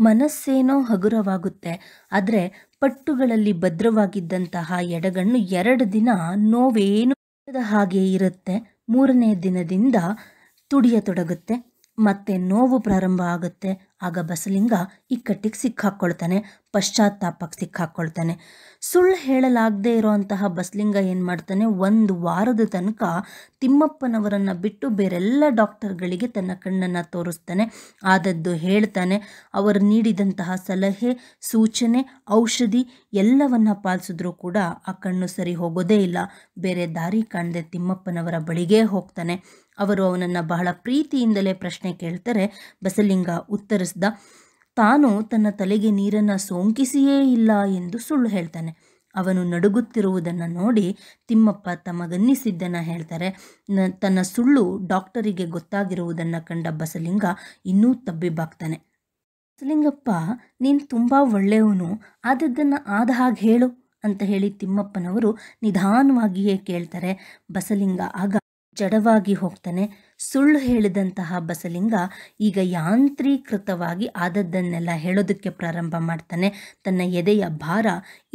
ಮನಸ್ಸೇನೋ ಹಗುರವಾಗುತ್ತೆ ಆದರೆ ಪಟ್ಟುಗಳಲ್ಲಿ ಭದ್ರವಾಗಿದ್ದಂತಹ ಎಡಗಣ್ಣು ಎರಡು ದಿನ ನೋವೇನು ಹಾಗೆ ಇರುತ್ತೆ ಮೂರನೇ ದಿನದಿಂದ ತುಡಿಯತೊಡಗುತ್ತೆ ಮತ್ತೆ ನೋವು ಪ್ರಾರಂಭ ಆಗುತ್ತೆ ಆಗ ಬಸಲಿಂಗ ಇಕ್ಕಟ್ಟಿಗೆ ಸಿಕ್ಕಾಕ್ಕೊಳ್ತಾನೆ ಪಶ್ಚಾತ್ತಾಪಕ್ಕೆ ಸಿಕ್ಕಾಕ್ಕೊಳ್ತಾನೆ ಸುಳ್ಳು ಹೇಳಲಾಗದೇ ಇರೋಂತಹ ಬಸಲಿಂಗ ಏನು ಮಾಡ್ತಾನೆ ಒಂದು ವಾರದ ತನಕ ತಿಮ್ಮಪ್ಪನವರನ್ನು ಬಿಟ್ಟು ಬೇರೆಲ್ಲ ಡಾಕ್ಟರ್ಗಳಿಗೆ ತನ್ನ ಕಣ್ಣನ್ನು ತೋರಿಸ್ತಾನೆ ಆದದ್ದು ಹೇಳ್ತಾನೆ ಅವರು ನೀಡಿದಂತಹ ಸಲಹೆ ಸೂಚನೆ ಔಷಧಿ ಎಲ್ಲವನ್ನ ಪಾಲಿಸಿದ್ರೂ ಕೂಡ ಆ ಕಣ್ಣು ಸರಿ ಹೋಗೋದೇ ಇಲ್ಲ ಬೇರೆ ದಾರಿ ಕಾಣದೆ ತಿಮ್ಮಪ್ಪನವರ ಬಳಿಗೇ ಹೋಗ್ತಾನೆ ಅವರು ಅವನನ್ನು ಬಹಳ ಪ್ರೀತಿಯಿಂದಲೇ ಪ್ರಶ್ನೆ ಕೇಳ್ತಾರೆ ಬಸಲಿಂಗ ಉತ್ತರಿಸ್ದ ತಾನು ತನ್ನ ತಲೆಗೆ ನೀರನ್ನು ಸೋಂಕಿಸಿಯೇ ಇಲ್ಲ ಎಂದು ಸುಳ್ಳು ಹೇಳ್ತಾನೆ ಅವನು ನಡುಗುತ್ತಿರುವುದನ್ನು ನೋಡಿ ತಿಮ್ಮಪ್ಪ ತಮಗನ್ನಿಸಿದ್ದನ್ನು ಹೇಳ್ತಾರೆ ತನ್ನ ಸುಳ್ಳು ಡಾಕ್ಟರಿಗೆ ಗೊತ್ತಾಗಿರುವುದನ್ನು ಕಂಡ ಬಸಲಿಂಗ ಇನ್ನೂ ತಬ್ಬಿಬ್ಬಾಗ್ತಾನೆ ಬಸಲಿಂಗಪ್ಪ ನೀನು ತುಂಬ ಒಳ್ಳೆಯವನು ಆದದ್ದನ್ನು ಆದ ಹಾಗೆ ಹೇಳು ಅಂತ ಹೇಳಿ ತಿಮ್ಮಪ್ಪನವರು ನಿಧಾನವಾಗಿಯೇ ಕೇಳ್ತಾರೆ ಬಸಲಿಂಗ ಆಗ ಜಡವಾಗಿ ಹೋಗ್ತಾನೆ ಸುಳ್ಳು ಹೇಳಿದಂತಹ ಬಸಲಿಂಗ ಈಗ ಯಾಂತ್ರೀಕೃತವಾಗಿ ಆದದ್ದನ್ನೆಲ್ಲ ಹೇಳೋದಕ್ಕೆ ಪ್ರಾರಂಭ ಮಾಡ್ತಾನೆ ತನ್ನ ಎದೆಯ ಭಾರ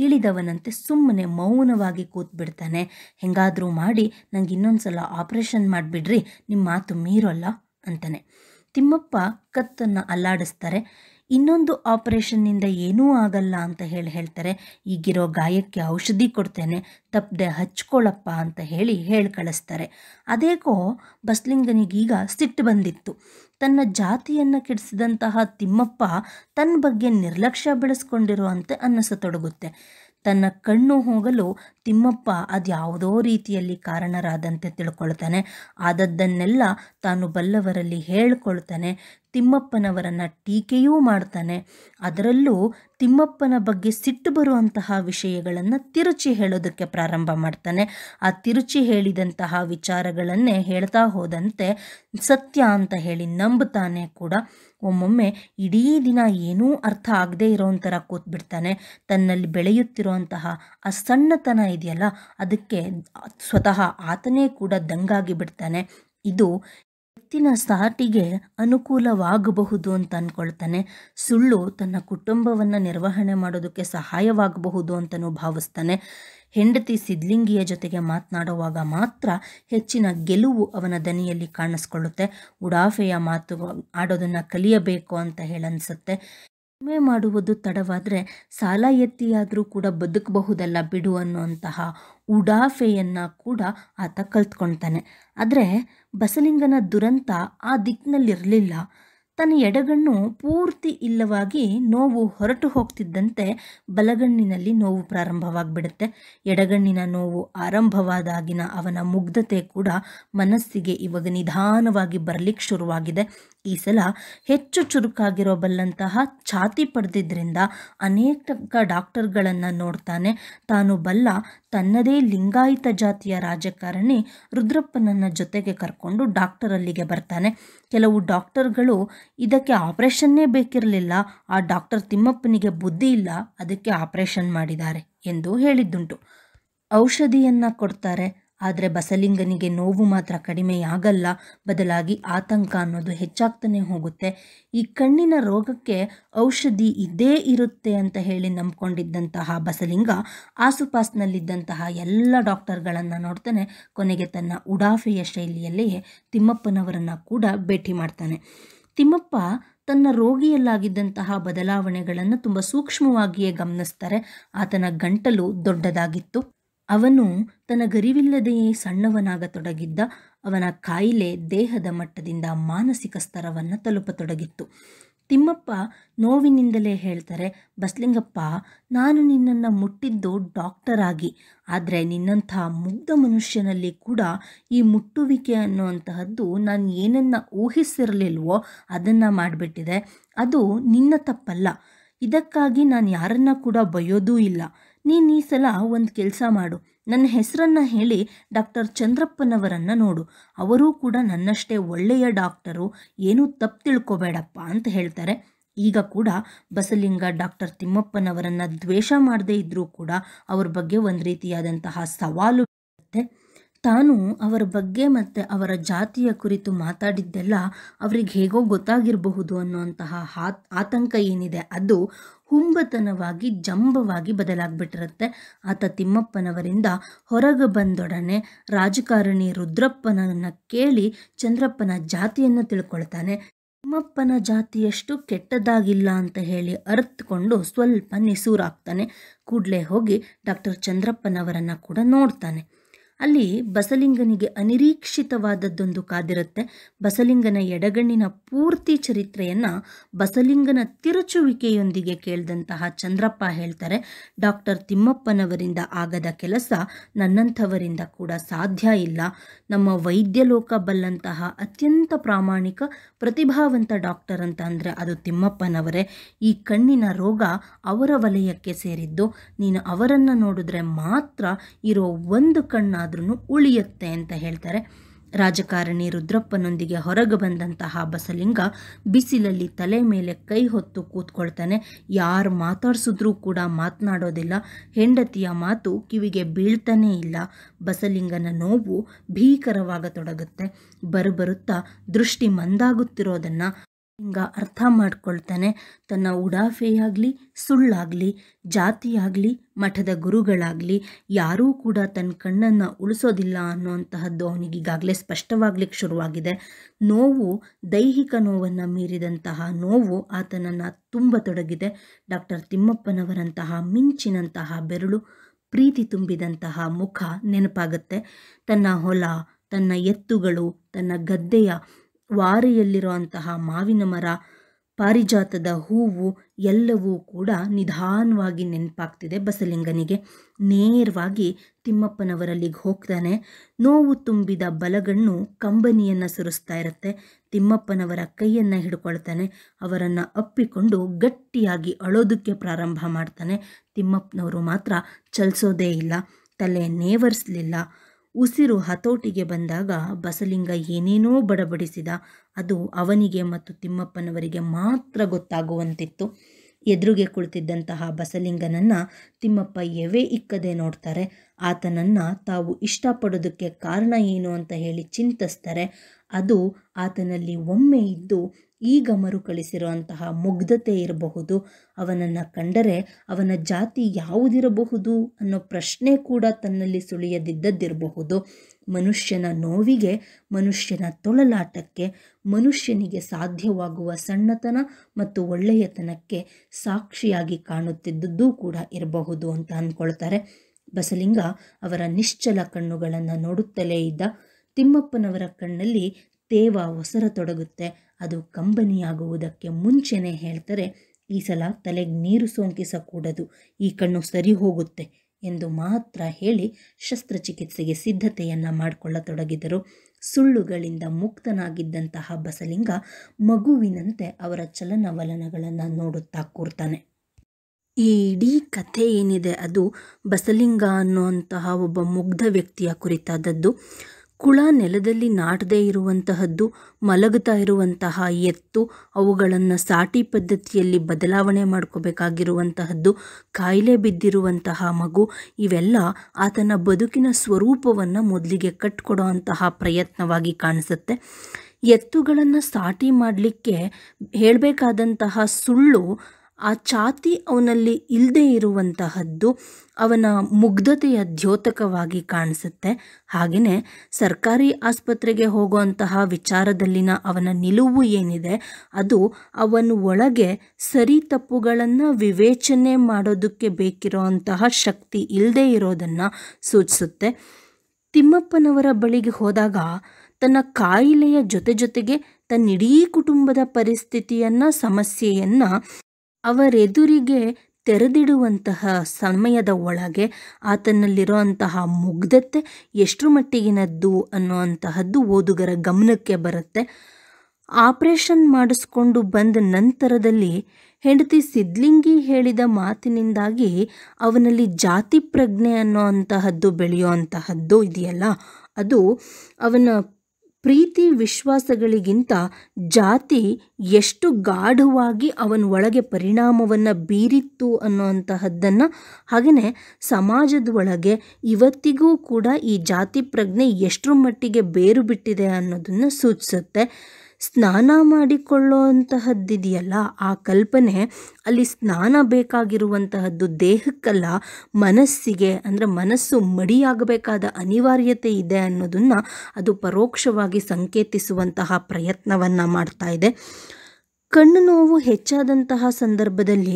ಇಳಿದವನಂತೆ ಸುಮ್ಮನೆ ಮೌನವಾಗಿ ಕೂತ್ಬಿಡ್ತಾನೆ ಹೆಂಗಾದರೂ ಮಾಡಿ ನಂಗೆ ಇನ್ನೊಂದು ಸಲ ಆಪ್ರೇಷನ್ ಮಾಡಿಬಿಡ್ರಿ ನಿಮ್ಮ ಮಾತು ಮೀರೋಲ್ಲ ಅಂತಾನೆ ತಿಮ್ಮಪ್ಪ ಕತ್ತನ್ನು ಅಲ್ಲಾಡಿಸ್ತಾರೆ ಇನ್ನೊಂದು ಆಪರೇಷನ್ನಿಂದ ಏನೂ ಆಗಲ್ಲ ಅಂತ ಹೇಳಿ ಹೇಳ್ತಾರೆ ಈಗಿರೋ ಗಾಯಕ್ಕೆ ಔಷಧಿ ಕೊಡ್ತೇನೆ ತಪ್ಪದೆ ಹಚ್ಕೊಳ್ಳಪ್ಪ ಅಂತ ಹೇಳಿ ಹೇಳಿ ಕಳಿಸ್ತಾರೆ ಅದೇಕೋ ಬಸ್ಲಿಂಗನಿಗೀಗ ಸಿಟ್ಟು ಬಂದಿತ್ತು ತನ್ನ ಜಾತಿಯನ್ನು ಕೆಡಿಸಿದಂತಹ ತಿಮ್ಮಪ್ಪ ತನ್ನ ಬಗ್ಗೆ ನಿರ್ಲಕ್ಷ್ಯ ಬೆಳೆಸ್ಕೊಂಡಿರುವಂತೆ ಅನ್ನಿಸತೊಡಗುತ್ತೆ ತನ್ನ ಕಣ್ಣು ಹೋಗಲು ತಿಮ್ಮಪ್ಪ ಅದ್ಯಾವುದೋ ರೀತಿಯಲ್ಲಿ ಕಾರಣರಾದಂತೆ ತಿಳ್ಕೊಳ್ತಾನೆ ಆದದ್ದನ್ನೆಲ್ಲ ತಾನು ಬಲ್ಲವರಲ್ಲಿ ಹೇಳ್ಕೊಳ್ತಾನೆ ತಿಮ್ಮಪ್ಪನವರನ್ನು ಟೀಕೆಯೂ ಮಾಡ್ತಾನೆ ಅದರಲ್ಲೂ ತಿಮ್ಮಪ್ಪನ ಬಗ್ಗೆ ಸಿಟ್ಟು ಬರುವಂತಹ ವಿಷಯಗಳನ್ನು ತಿರುಚಿ ಹೇಳೋದಕ್ಕೆ ಪ್ರಾರಂಭ ಮಾಡ್ತಾನೆ ಆ ತಿರುಚಿ ಹೇಳಿದಂತಹ ವಿಚಾರಗಳನ್ನೇ ಹೇಳ್ತಾ ಹೋದಂತೆ ಸತ್ಯ ಅಂತ ಹೇಳಿ ನಂಬುತ್ತಾನೆ ಕೂಡ ಒಮ್ಮೊಮ್ಮೆ ಇಡೀ ದಿನ ಏನೂ ಅರ್ಥ ಆಗದೇ ಥರ ಕೂತ್ಬಿಡ್ತಾನೆ ತನ್ನಲ್ಲಿ ಬೆಳೆಯುತ್ತಿರುವಂತಹ ಆ ಸಣ್ಣತನ ಇದೆಯಲ್ಲ ಅದಕ್ಕೆ ಸ್ವತಃ ಆತನೇ ಕೂಡ ದಂಗಾಗಿ ಬಿಡ್ತಾನೆ ಇದು ಎತ್ತಿನ ಸಾಟಿಗೆ ಅನುಕೂಲವಾಗಬಹುದು ಅಂತ ಅಂದ್ಕೊಳ್ತಾನೆ ಸುಳ್ಳು ತನ್ನ ಕುಟುಂಬವನ್ನು ನಿರ್ವಹಣೆ ಮಾಡೋದಕ್ಕೆ ಸಹಾಯವಾಗಬಹುದು ಅಂತಲೂ ಭಾವಿಸ್ತಾನೆ ಹೆಂಡತಿ ಸಿದ್ಲಿಂಗಿಯ ಜೊತೆಗೆ ಮಾತನಾಡುವಾಗ ಮಾತ್ರ ಹೆಚ್ಚಿನ ಗೆಲುವು ಅವನ ದನಿಯಲ್ಲಿ ಕಾಣಿಸ್ಕೊಳ್ಳುತ್ತೆ ಉಡಾಫೆಯ ಮಾತು ಆಡೋದನ್ನು ಕಲಿಯಬೇಕು ಅಂತ ಹೇಳನ್ಸುತ್ತೆ ವಿಮೆ ಮಾಡುವುದು ತಡವಾದರೆ ಸಾಲ ಎತ್ತಿಯಾದರೂ ಕೂಡ ಬದುಕಬಹುದಲ್ಲ ಬಿಡು ಅನ್ನುವಂತಹ ಉಡಾಫೆಯನ್ನು ಕೂಡ ಆತ ಕಲ್ತ್ಕೊಳ್ತಾನೆ ಆದರೆ ಬಸಲಿಂಗನ ದುರಂತ ಆ ದಿಕ್ಕಿನಲ್ಲಿರಲಿಲ್ಲ ತನ್ನ ಎಡಗಣ್ಣು ಪೂರ್ತಿ ಇಲ್ಲವಾಗಿ ನೋವು ಹೊರಟು ಹೋಗ್ತಿದ್ದಂತೆ ಬಲಗಣ್ಣಿನಲ್ಲಿ ನೋವು ಪ್ರಾರಂಭವಾಗಿಬಿಡುತ್ತೆ ಎಡಗಣ್ಣಿನ ನೋವು ಆರಂಭವಾದಾಗಿನ ಅವನ ಮುಗ್ಧತೆ ಕೂಡ ಮನಸ್ಸಿಗೆ ಇವಾಗ ನಿಧಾನವಾಗಿ ಬರಲಿಕ್ಕೆ ಶುರುವಾಗಿದೆ ಈ ಸಲ ಹೆಚ್ಚು ಬಲ್ಲಂತಹ ಛಾತಿ ಪಡೆದಿದ್ದರಿಂದ ಅನೇಕ ಡಾಕ್ಟರ್ಗಳನ್ನು ನೋಡ್ತಾನೆ ತಾನು ಬಲ್ಲ ತನ್ನದೇ ಲಿಂಗಾಯತ ಜಾತಿಯ ರಾಜಕಾರಣಿ ರುದ್ರಪ್ಪನನ್ನ ಜೊತೆಗೆ ಕರ್ಕೊಂಡು ಡಾಕ್ಟರ್ ಅಲ್ಲಿಗೆ ಬರ್ತಾನೆ ಕೆಲವು ಡಾಕ್ಟರ್ಗಳು ಇದಕ್ಕೆ ಆಪರೇಷನ್ನೇ ಬೇಕಿರಲಿಲ್ಲ ಆ ಡಾಕ್ಟರ್ ತಿಮ್ಮಪ್ಪನಿಗೆ ಬುದ್ಧಿ ಇಲ್ಲ ಅದಕ್ಕೆ ಆಪರೇಷನ್ ಮಾಡಿದ್ದಾರೆ ಎಂದು ಹೇಳಿದ್ದುಂಟು ಔಷಧಿಯನ್ನು ಕೊಡ್ತಾರೆ ಆದರೆ ಬಸಲಿಂಗನಿಗೆ ನೋವು ಮಾತ್ರ ಕಡಿಮೆಯಾಗಲ್ಲ ಬದಲಾಗಿ ಆತಂಕ ಅನ್ನೋದು ಹೆಚ್ಚಾಗ್ತಾನೆ ಹೋಗುತ್ತೆ ಈ ಕಣ್ಣಿನ ರೋಗಕ್ಕೆ ಔಷಧಿ ಇದ್ದೇ ಇರುತ್ತೆ ಅಂತ ಹೇಳಿ ನಂಬ್ಕೊಂಡಿದ್ದಂತಹ ಬಸಲಿಂಗ ಆಸುಪಾಸಿನಲ್ಲಿದ್ದಂತಹ ಎಲ್ಲ ಡಾಕ್ಟರ್ಗಳನ್ನು ನೋಡ್ತಾನೆ ಕೊನೆಗೆ ತನ್ನ ಉಡಾಫೆಯ ಶೈಲಿಯಲ್ಲಿಯೇ ತಿಮ್ಮಪ್ಪನವರನ್ನು ಕೂಡ ಭೇಟಿ ಮಾಡ್ತಾನೆ ತಿಮ್ಮಪ್ಪ ತನ್ನ ರೋಗಿಯಲ್ಲಾಗಿದ್ದಂತಹ ಬದಲಾವಣೆಗಳನ್ನು ತುಂಬ ಸೂಕ್ಷ್ಮವಾಗಿಯೇ ಗಮನಿಸ್ತಾರೆ ಆತನ ಗಂಟಲು ದೊಡ್ಡದಾಗಿತ್ತು ಅವನು ತನ್ನ ತನಗರಿವಿಲ್ಲದೆಯೇ ಸಣ್ಣವನಾಗತೊಡಗಿದ್ದ ಅವನ ಕಾಯಿಲೆ ದೇಹದ ಮಟ್ಟದಿಂದ ಮಾನಸಿಕ ಸ್ತರವನ್ನು ತಲುಪತೊಡಗಿತ್ತು ತಿಮ್ಮಪ್ಪ ನೋವಿನಿಂದಲೇ ಹೇಳ್ತಾರೆ ಬಸ್ಲಿಂಗಪ್ಪ ನಾನು ನಿನ್ನನ್ನು ಮುಟ್ಟಿದ್ದು ಡಾಕ್ಟರ್ ಆಗಿ ಆದರೆ ನಿನ್ನಂಥ ಮುಗ್ಧ ಮನುಷ್ಯನಲ್ಲಿ ಕೂಡ ಈ ಮುಟ್ಟುವಿಕೆ ಅನ್ನುವಂತಹದ್ದು ನಾನು ಏನನ್ನು ಊಹಿಸಿರಲಿಲ್ವೋ ಅದನ್ನು ಮಾಡಿಬಿಟ್ಟಿದೆ ಅದು ನಿನ್ನ ತಪ್ಪಲ್ಲ ಇದಕ್ಕಾಗಿ ನಾನು ಯಾರನ್ನ ಕೂಡ ಬಯೋದೂ ಇಲ್ಲ ನೀನು ಈ ಸಲ ಒಂದು ಕೆಲಸ ಮಾಡು ನನ್ನ ಹೆಸರನ್ನು ಹೇಳಿ ಡಾಕ್ಟರ್ ಚಂದ್ರಪ್ಪನವರನ್ನು ನೋಡು ಅವರೂ ಕೂಡ ನನ್ನಷ್ಟೇ ಒಳ್ಳೆಯ ಡಾಕ್ಟರು ಏನೂ ತಪ್ಪು ತಿಳ್ಕೊಬೇಡಪ್ಪ ಅಂತ ಹೇಳ್ತಾರೆ ಈಗ ಕೂಡ ಬಸಲಿಂಗ ಡಾಕ್ಟರ್ ತಿಮ್ಮಪ್ಪನವರನ್ನು ದ್ವೇಷ ಮಾಡದೇ ಇದ್ದರೂ ಕೂಡ ಅವ್ರ ಬಗ್ಗೆ ಒಂದು ರೀತಿಯಾದಂತಹ ಸವಾಲು ತಾನು ಅವರ ಬಗ್ಗೆ ಮತ್ತು ಅವರ ಜಾತಿಯ ಕುರಿತು ಮಾತಾಡಿದ್ದೆಲ್ಲ ಅವರಿಗೆ ಹೇಗೋ ಗೊತ್ತಾಗಿರಬಹುದು ಅನ್ನುವಂತಹ ಹಾತ್ ಆತಂಕ ಏನಿದೆ ಅದು ಹುಂಬತನವಾಗಿ ಜಂಬವಾಗಿ ಬದಲಾಗ್ಬಿಟ್ಟಿರುತ್ತೆ ಆತ ತಿಮ್ಮಪ್ಪನವರಿಂದ ಹೊರಗೆ ಬಂದೊಡನೆ ರಾಜಕಾರಣಿ ರುದ್ರಪ್ಪನನ್ನು ಕೇಳಿ ಚಂದ್ರಪ್ಪನ ಜಾತಿಯನ್ನು ತಿಳ್ಕೊಳ್ತಾನೆ ತಿಮ್ಮಪ್ಪನ ಜಾತಿಯಷ್ಟು ಕೆಟ್ಟದಾಗಿಲ್ಲ ಅಂತ ಹೇಳಿ ಅರ್ಥಕೊಂಡು ಸ್ವಲ್ಪ ನಿಸೂರಾಗ್ತಾನೆ ಕೂಡಲೇ ಹೋಗಿ ಡಾಕ್ಟರ್ ಚಂದ್ರಪ್ಪನವರನ್ನು ಕೂಡ ನೋಡ್ತಾನೆ ಅಲ್ಲಿ ಬಸಲಿಂಗನಿಗೆ ಅನಿರೀಕ್ಷಿತವಾದದ್ದೊಂದು ಕಾದಿರುತ್ತೆ ಬಸಲಿಂಗನ ಎಡಗಣ್ಣಿನ ಪೂರ್ತಿ ಚರಿತ್ರೆಯನ್ನು ಬಸಲಿಂಗನ ತಿರುಚುವಿಕೆಯೊಂದಿಗೆ ಕೇಳಿದಂತಹ ಚಂದ್ರಪ್ಪ ಹೇಳ್ತಾರೆ ಡಾಕ್ಟರ್ ತಿಮ್ಮಪ್ಪನವರಿಂದ ಆಗದ ಕೆಲಸ ನನ್ನಂಥವರಿಂದ ಕೂಡ ಸಾಧ್ಯ ಇಲ್ಲ ನಮ್ಮ ವೈದ್ಯ ಲೋಕ ಬಲ್ಲಂತಹ ಅತ್ಯಂತ ಪ್ರಾಮಾಣಿಕ ಪ್ರತಿಭಾವಂತ ಡಾಕ್ಟರ್ ಅಂತ ಅಂದರೆ ಅದು ತಿಮ್ಮಪ್ಪನವರೇ ಈ ಕಣ್ಣಿನ ರೋಗ ಅವರ ವಲಯಕ್ಕೆ ಸೇರಿದ್ದು ನೀನು ಅವರನ್ನು ನೋಡಿದ್ರೆ ಮಾತ್ರ ಇರೋ ಒಂದು ಕಣ್ಣ ಆದ್ರೂ ಉಳಿಯುತ್ತೆ ಅಂತ ಹೇಳ್ತಾರೆ ರಾಜಕಾರಣಿ ರುದ್ರಪ್ಪನೊಂದಿಗೆ ಹೊರಗೆ ಬಂದಂತಹ ಬಸಲಿಂಗ ಬಿಸಿಲಲ್ಲಿ ತಲೆ ಮೇಲೆ ಕೈ ಹೊತ್ತು ಕೂತ್ಕೊಳ್ತಾನೆ ಯಾರು ಮಾತಾಡಿಸಿದ್ರೂ ಕೂಡ ಮಾತನಾಡೋದಿಲ್ಲ ಹೆಂಡತಿಯ ಮಾತು ಕಿವಿಗೆ ಬೀಳ್ತಾನೇ ಇಲ್ಲ ಬಸಲಿಂಗನ ನೋವು ಭೀಕರವಾಗತೊಡಗುತ್ತೆ ಬರುಬರುತ್ತಾ ದೃಷ್ಟಿ ಮಂದಾಗುತ್ತಿರೋದನ್ನು ಹಿಂಗ ಅರ್ಥ ಮಾಡ್ಕೊಳ್ತಾನೆ ತನ್ನ ಉಡಾಫೆಯಾಗಲಿ ಸುಳ್ಳಾಗಲಿ ಜಾತಿಯಾಗಲಿ ಮಠದ ಗುರುಗಳಾಗಲಿ ಯಾರೂ ಕೂಡ ತನ್ನ ಕಣ್ಣನ್ನು ಉಳಿಸೋದಿಲ್ಲ ಅನ್ನುವಂತಹದ್ದು ಅವನಿಗೀಗಾಗಲೇ ಸ್ಪಷ್ಟವಾಗಲಿಕ್ಕೆ ಸ್ಪಷ್ಟವಾಗ್ಲಿಕ್ಕೆ ಶುರುವಾಗಿದೆ ನೋವು ದೈಹಿಕ ನೋವನ್ನು ಮೀರಿದಂತಹ ನೋವು ಆತನನ್ನು ತುಂಬ ತೊಡಗಿದೆ ಡಾಕ್ಟರ್ ತಿಮ್ಮಪ್ಪನವರಂತಹ ಮಿಂಚಿನಂತಹ ಬೆರಳು ಪ್ರೀತಿ ತುಂಬಿದಂತಹ ಮುಖ ನೆನಪಾಗುತ್ತೆ ತನ್ನ ಹೊಲ ತನ್ನ ಎತ್ತುಗಳು ತನ್ನ ಗದ್ದೆಯ ವಾರಿಯಲ್ಲಿರುವಂತಹ ಮಾವಿನ ಮರ ಪಾರಿಜಾತದ ಹೂವು ಎಲ್ಲವೂ ಕೂಡ ನಿಧಾನವಾಗಿ ನೆನಪಾಗ್ತಿದೆ ಬಸಲಿಂಗನಿಗೆ ನೇರವಾಗಿ ತಿಮ್ಮಪ್ಪನವರಲ್ಲಿಗೆ ಹೋಗ್ತಾನೆ ನೋವು ತುಂಬಿದ ಬಲಗಣ್ಣು ಕಂಬನಿಯನ್ನು ಸುರಿಸ್ತಾ ಇರುತ್ತೆ ತಿಮ್ಮಪ್ಪನವರ ಕೈಯನ್ನು ಹಿಡ್ಕೊಳ್ತಾನೆ ಅವರನ್ನು ಅಪ್ಪಿಕೊಂಡು ಗಟ್ಟಿಯಾಗಿ ಅಳೋದಕ್ಕೆ ಪ್ರಾರಂಭ ಮಾಡ್ತಾನೆ ತಿಮ್ಮಪ್ಪನವರು ಮಾತ್ರ ಚಲಿಸೋದೇ ಇಲ್ಲ ತಲೆ ನೇವರಿಸಲಿಲ್ಲ ಉಸಿರು ಹತೋಟಿಗೆ ಬಂದಾಗ ಬಸಲಿಂಗ ಏನೇನೋ ಬಡಬಡಿಸಿದ ಅದು ಅವನಿಗೆ ಮತ್ತು ತಿಮ್ಮಪ್ಪನವರಿಗೆ ಮಾತ್ರ ಗೊತ್ತಾಗುವಂತಿತ್ತು ಎದುರುಗೆ ಕುಳಿತಿದ್ದಂತಹ ಬಸಲಿಂಗನನ್ನು ತಿಮ್ಮಪ್ಪ ಎವೇ ಇಕ್ಕದೆ ನೋಡ್ತಾರೆ ಆತನನ್ನು ತಾವು ಇಷ್ಟಪಡೋದಕ್ಕೆ ಕಾರಣ ಏನು ಅಂತ ಹೇಳಿ ಚಿಂತಿಸ್ತಾರೆ ಅದು ಆತನಲ್ಲಿ ಒಮ್ಮೆ ಇದ್ದು ಈಗ ಮರುಕಳಿಸಿರುವಂತಹ ಮುಗ್ಧತೆ ಇರಬಹುದು ಅವನನ್ನು ಕಂಡರೆ ಅವನ ಜಾತಿ ಯಾವುದಿರಬಹುದು ಅನ್ನೋ ಪ್ರಶ್ನೆ ಕೂಡ ತನ್ನಲ್ಲಿ ಸುಳಿಯದಿದ್ದದ್ದಿರಬಹುದು ಮನುಷ್ಯನ ನೋವಿಗೆ ಮನುಷ್ಯನ ತೊಳಲಾಟಕ್ಕೆ ಮನುಷ್ಯನಿಗೆ ಸಾಧ್ಯವಾಗುವ ಸಣ್ಣತನ ಮತ್ತು ಒಳ್ಳೆಯತನಕ್ಕೆ ಸಾಕ್ಷಿಯಾಗಿ ಕಾಣುತ್ತಿದ್ದದ್ದು ಕೂಡ ಇರಬಹುದು ಅಂತ ಅಂದ್ಕೊಳ್ತಾರೆ ಬಸಲಿಂಗ ಅವರ ನಿಶ್ಚಲ ಕಣ್ಣುಗಳನ್ನು ನೋಡುತ್ತಲೇ ಇದ್ದ ತಿಮ್ಮಪ್ಪನವರ ಕಣ್ಣಲ್ಲಿ ತೇವ ತೊಡಗುತ್ತೆ ಅದು ಕಂಬನಿಯಾಗುವುದಕ್ಕೆ ಮುಂಚೆನೇ ಹೇಳ್ತಾರೆ ಈ ಸಲ ತಲೆಗೆ ನೀರು ಸೋಂಕಿಸಕೂಡದು ಈ ಕಣ್ಣು ಸರಿ ಹೋಗುತ್ತೆ ಎಂದು ಮಾತ್ರ ಹೇಳಿ ಶಸ್ತ್ರಚಿಕಿತ್ಸೆಗೆ ಸಿದ್ಧತೆಯನ್ನು ಮಾಡಿಕೊಳ್ಳತೊಡಗಿದರು ಸುಳ್ಳುಗಳಿಂದ ಮುಕ್ತನಾಗಿದ್ದಂತಹ ಬಸಲಿಂಗ ಮಗುವಿನಂತೆ ಅವರ ಚಲನವಲನಗಳನ್ನು ನೋಡುತ್ತಾ ಕೂರ್ತಾನೆ ಈ ಇಡೀ ಕಥೆ ಏನಿದೆ ಅದು ಬಸಲಿಂಗ ಅನ್ನುವಂತಹ ಒಬ್ಬ ಮುಗ್ಧ ವ್ಯಕ್ತಿಯ ಕುರಿತಾದದ್ದು ಕುಳ ನೆಲದಲ್ಲಿ ನಾಟದೇ ಇರುವಂತಹದ್ದು ಮಲಗುತ್ತಾ ಇರುವಂತಹ ಎತ್ತು ಅವುಗಳನ್ನು ಸಾಟಿ ಪದ್ಧತಿಯಲ್ಲಿ ಬದಲಾವಣೆ ಮಾಡ್ಕೋಬೇಕಾಗಿರುವಂತಹದ್ದು ಕಾಯಿಲೆ ಬಿದ್ದಿರುವಂತಹ ಮಗು ಇವೆಲ್ಲ ಆತನ ಬದುಕಿನ ಸ್ವರೂಪವನ್ನು ಮೊದಲಿಗೆ ಕಟ್ಕೊಡೋ ಅಂತಹ ಪ್ರಯತ್ನವಾಗಿ ಕಾಣಿಸುತ್ತೆ ಎತ್ತುಗಳನ್ನು ಸಾಟಿ ಮಾಡಲಿಕ್ಕೆ ಹೇಳಬೇಕಾದಂತಹ ಸುಳ್ಳು ಆ ಛಾತಿ ಅವನಲ್ಲಿ ಇಲ್ಲದೆ ಇರುವಂತಹದ್ದು ಅವನ ಮುಗ್ಧತೆಯ ದ್ಯೋತಕವಾಗಿ ಕಾಣಿಸುತ್ತೆ ಹಾಗೆಯೇ ಸರ್ಕಾರಿ ಆಸ್ಪತ್ರೆಗೆ ಹೋಗುವಂತಹ ವಿಚಾರದಲ್ಲಿನ ಅವನ ನಿಲುವು ಏನಿದೆ ಅದು ಅವನ ಒಳಗೆ ಸರಿ ತಪ್ಪುಗಳನ್ನು ವಿವೇಚನೆ ಮಾಡೋದಕ್ಕೆ ಬೇಕಿರುವಂತಹ ಶಕ್ತಿ ಇಲ್ಲದೆ ಇರೋದನ್ನು ಸೂಚಿಸುತ್ತೆ ತಿಮ್ಮಪ್ಪನವರ ಬಳಿಗೆ ಹೋದಾಗ ತನ್ನ ಕಾಯಿಲೆಯ ಜೊತೆ ಜೊತೆಗೆ ತನ್ನಿಡೀ ಕುಟುಂಬದ ಪರಿಸ್ಥಿತಿಯನ್ನು ಸಮಸ್ಯೆಯನ್ನು ಅವರೆದುರಿಗೆ ತೆರೆದಿಡುವಂತಹ ಸಮಯದ ಒಳಗೆ ಆತನಲ್ಲಿರೋ ಮುಗ್ಧತೆ ಎಷ್ಟರ ಮಟ್ಟಿಗಿನದ್ದು ಅನ್ನುವಂತಹದ್ದು ಓದುಗರ ಗಮನಕ್ಕೆ ಬರುತ್ತೆ ಆಪ್ರೇಷನ್ ಮಾಡಿಸ್ಕೊಂಡು ಬಂದ ನಂತರದಲ್ಲಿ ಹೆಂಡತಿ ಸಿದ್ಲಿಂಗಿ ಹೇಳಿದ ಮಾತಿನಿಂದಾಗಿ ಅವನಲ್ಲಿ ಜಾತಿ ಪ್ರಜ್ಞೆ ಅನ್ನೋ ಅಂತಹದ್ದು ಬೆಳೆಯೋ ಅಂತಹದ್ದು ಇದೆಯಲ್ಲ ಅದು ಅವನ ಪ್ರೀತಿ ವಿಶ್ವಾಸಗಳಿಗಿಂತ ಜಾತಿ ಎಷ್ಟು ಗಾಢವಾಗಿ ಅವನ ಒಳಗೆ ಪರಿಣಾಮವನ್ನು ಬೀರಿತ್ತು ಅನ್ನುವಂತಹದ್ದನ್ನು ಹಾಗೆಯೇ ಸಮಾಜದ ಒಳಗೆ ಇವತ್ತಿಗೂ ಕೂಡ ಈ ಜಾತಿ ಪ್ರಜ್ಞೆ ಎಷ್ಟರ ಮಟ್ಟಿಗೆ ಬೇರು ಬಿಟ್ಟಿದೆ ಅನ್ನೋದನ್ನು ಸೂಚಿಸುತ್ತೆ ಸ್ನಾನ ಮಾಡಿಕೊಳ್ಳುವಂತಹದ್ದಿದೆಯಲ್ಲ ಆ ಕಲ್ಪನೆ ಅಲ್ಲಿ ಸ್ನಾನ ಬೇಕಾಗಿರುವಂತಹದ್ದು ದೇಹಕ್ಕಲ್ಲ ಮನಸ್ಸಿಗೆ ಅಂದರೆ ಮನಸ್ಸು ಮಡಿಯಾಗಬೇಕಾದ ಅನಿವಾರ್ಯತೆ ಇದೆ ಅನ್ನೋದನ್ನು ಅದು ಪರೋಕ್ಷವಾಗಿ ಸಂಕೇತಿಸುವಂತಹ ಪ್ರಯತ್ನವನ್ನು ಮಾಡ್ತಾ ಇದೆ ಕಣ್ಣು ನೋವು ಹೆಚ್ಚಾದಂತಹ ಸಂದರ್ಭದಲ್ಲಿ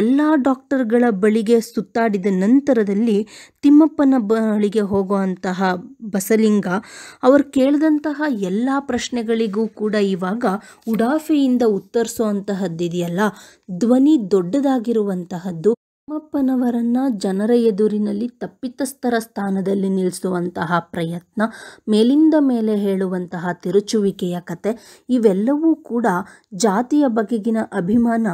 ಎಲ್ಲ ಡಾಕ್ಟರ್ಗಳ ಬಳಿಗೆ ಸುತ್ತಾಡಿದ ನಂತರದಲ್ಲಿ ತಿಮ್ಮಪ್ಪನ ಬಳಿಗೆ ಹೋಗುವಂತಹ ಬಸಲಿಂಗ ಅವರು ಕೇಳಿದಂತಹ ಎಲ್ಲ ಪ್ರಶ್ನೆಗಳಿಗೂ ಕೂಡ ಇವಾಗ ಉಡಾಫೆಯಿಂದ ಉತ್ತರಿಸುವಂತಹದ್ದಿದೆಯಲ್ಲ ಧ್ವನಿ ದೊಡ್ಡದಾಗಿರುವಂತಹದ್ದು ಅಮ್ಮಪ್ಪನವರನ್ನು ಜನರ ಎದುರಿನಲ್ಲಿ ತಪ್ಪಿತಸ್ಥರ ಸ್ಥಾನದಲ್ಲಿ ನಿಲ್ಲಿಸುವಂತಹ ಪ್ರಯತ್ನ ಮೇಲಿಂದ ಮೇಲೆ ಹೇಳುವಂತಹ ತಿರುಚುವಿಕೆಯ ಕತೆ ಇವೆಲ್ಲವೂ ಕೂಡ ಜಾತಿಯ ಬಗೆಗಿನ ಅಭಿಮಾನ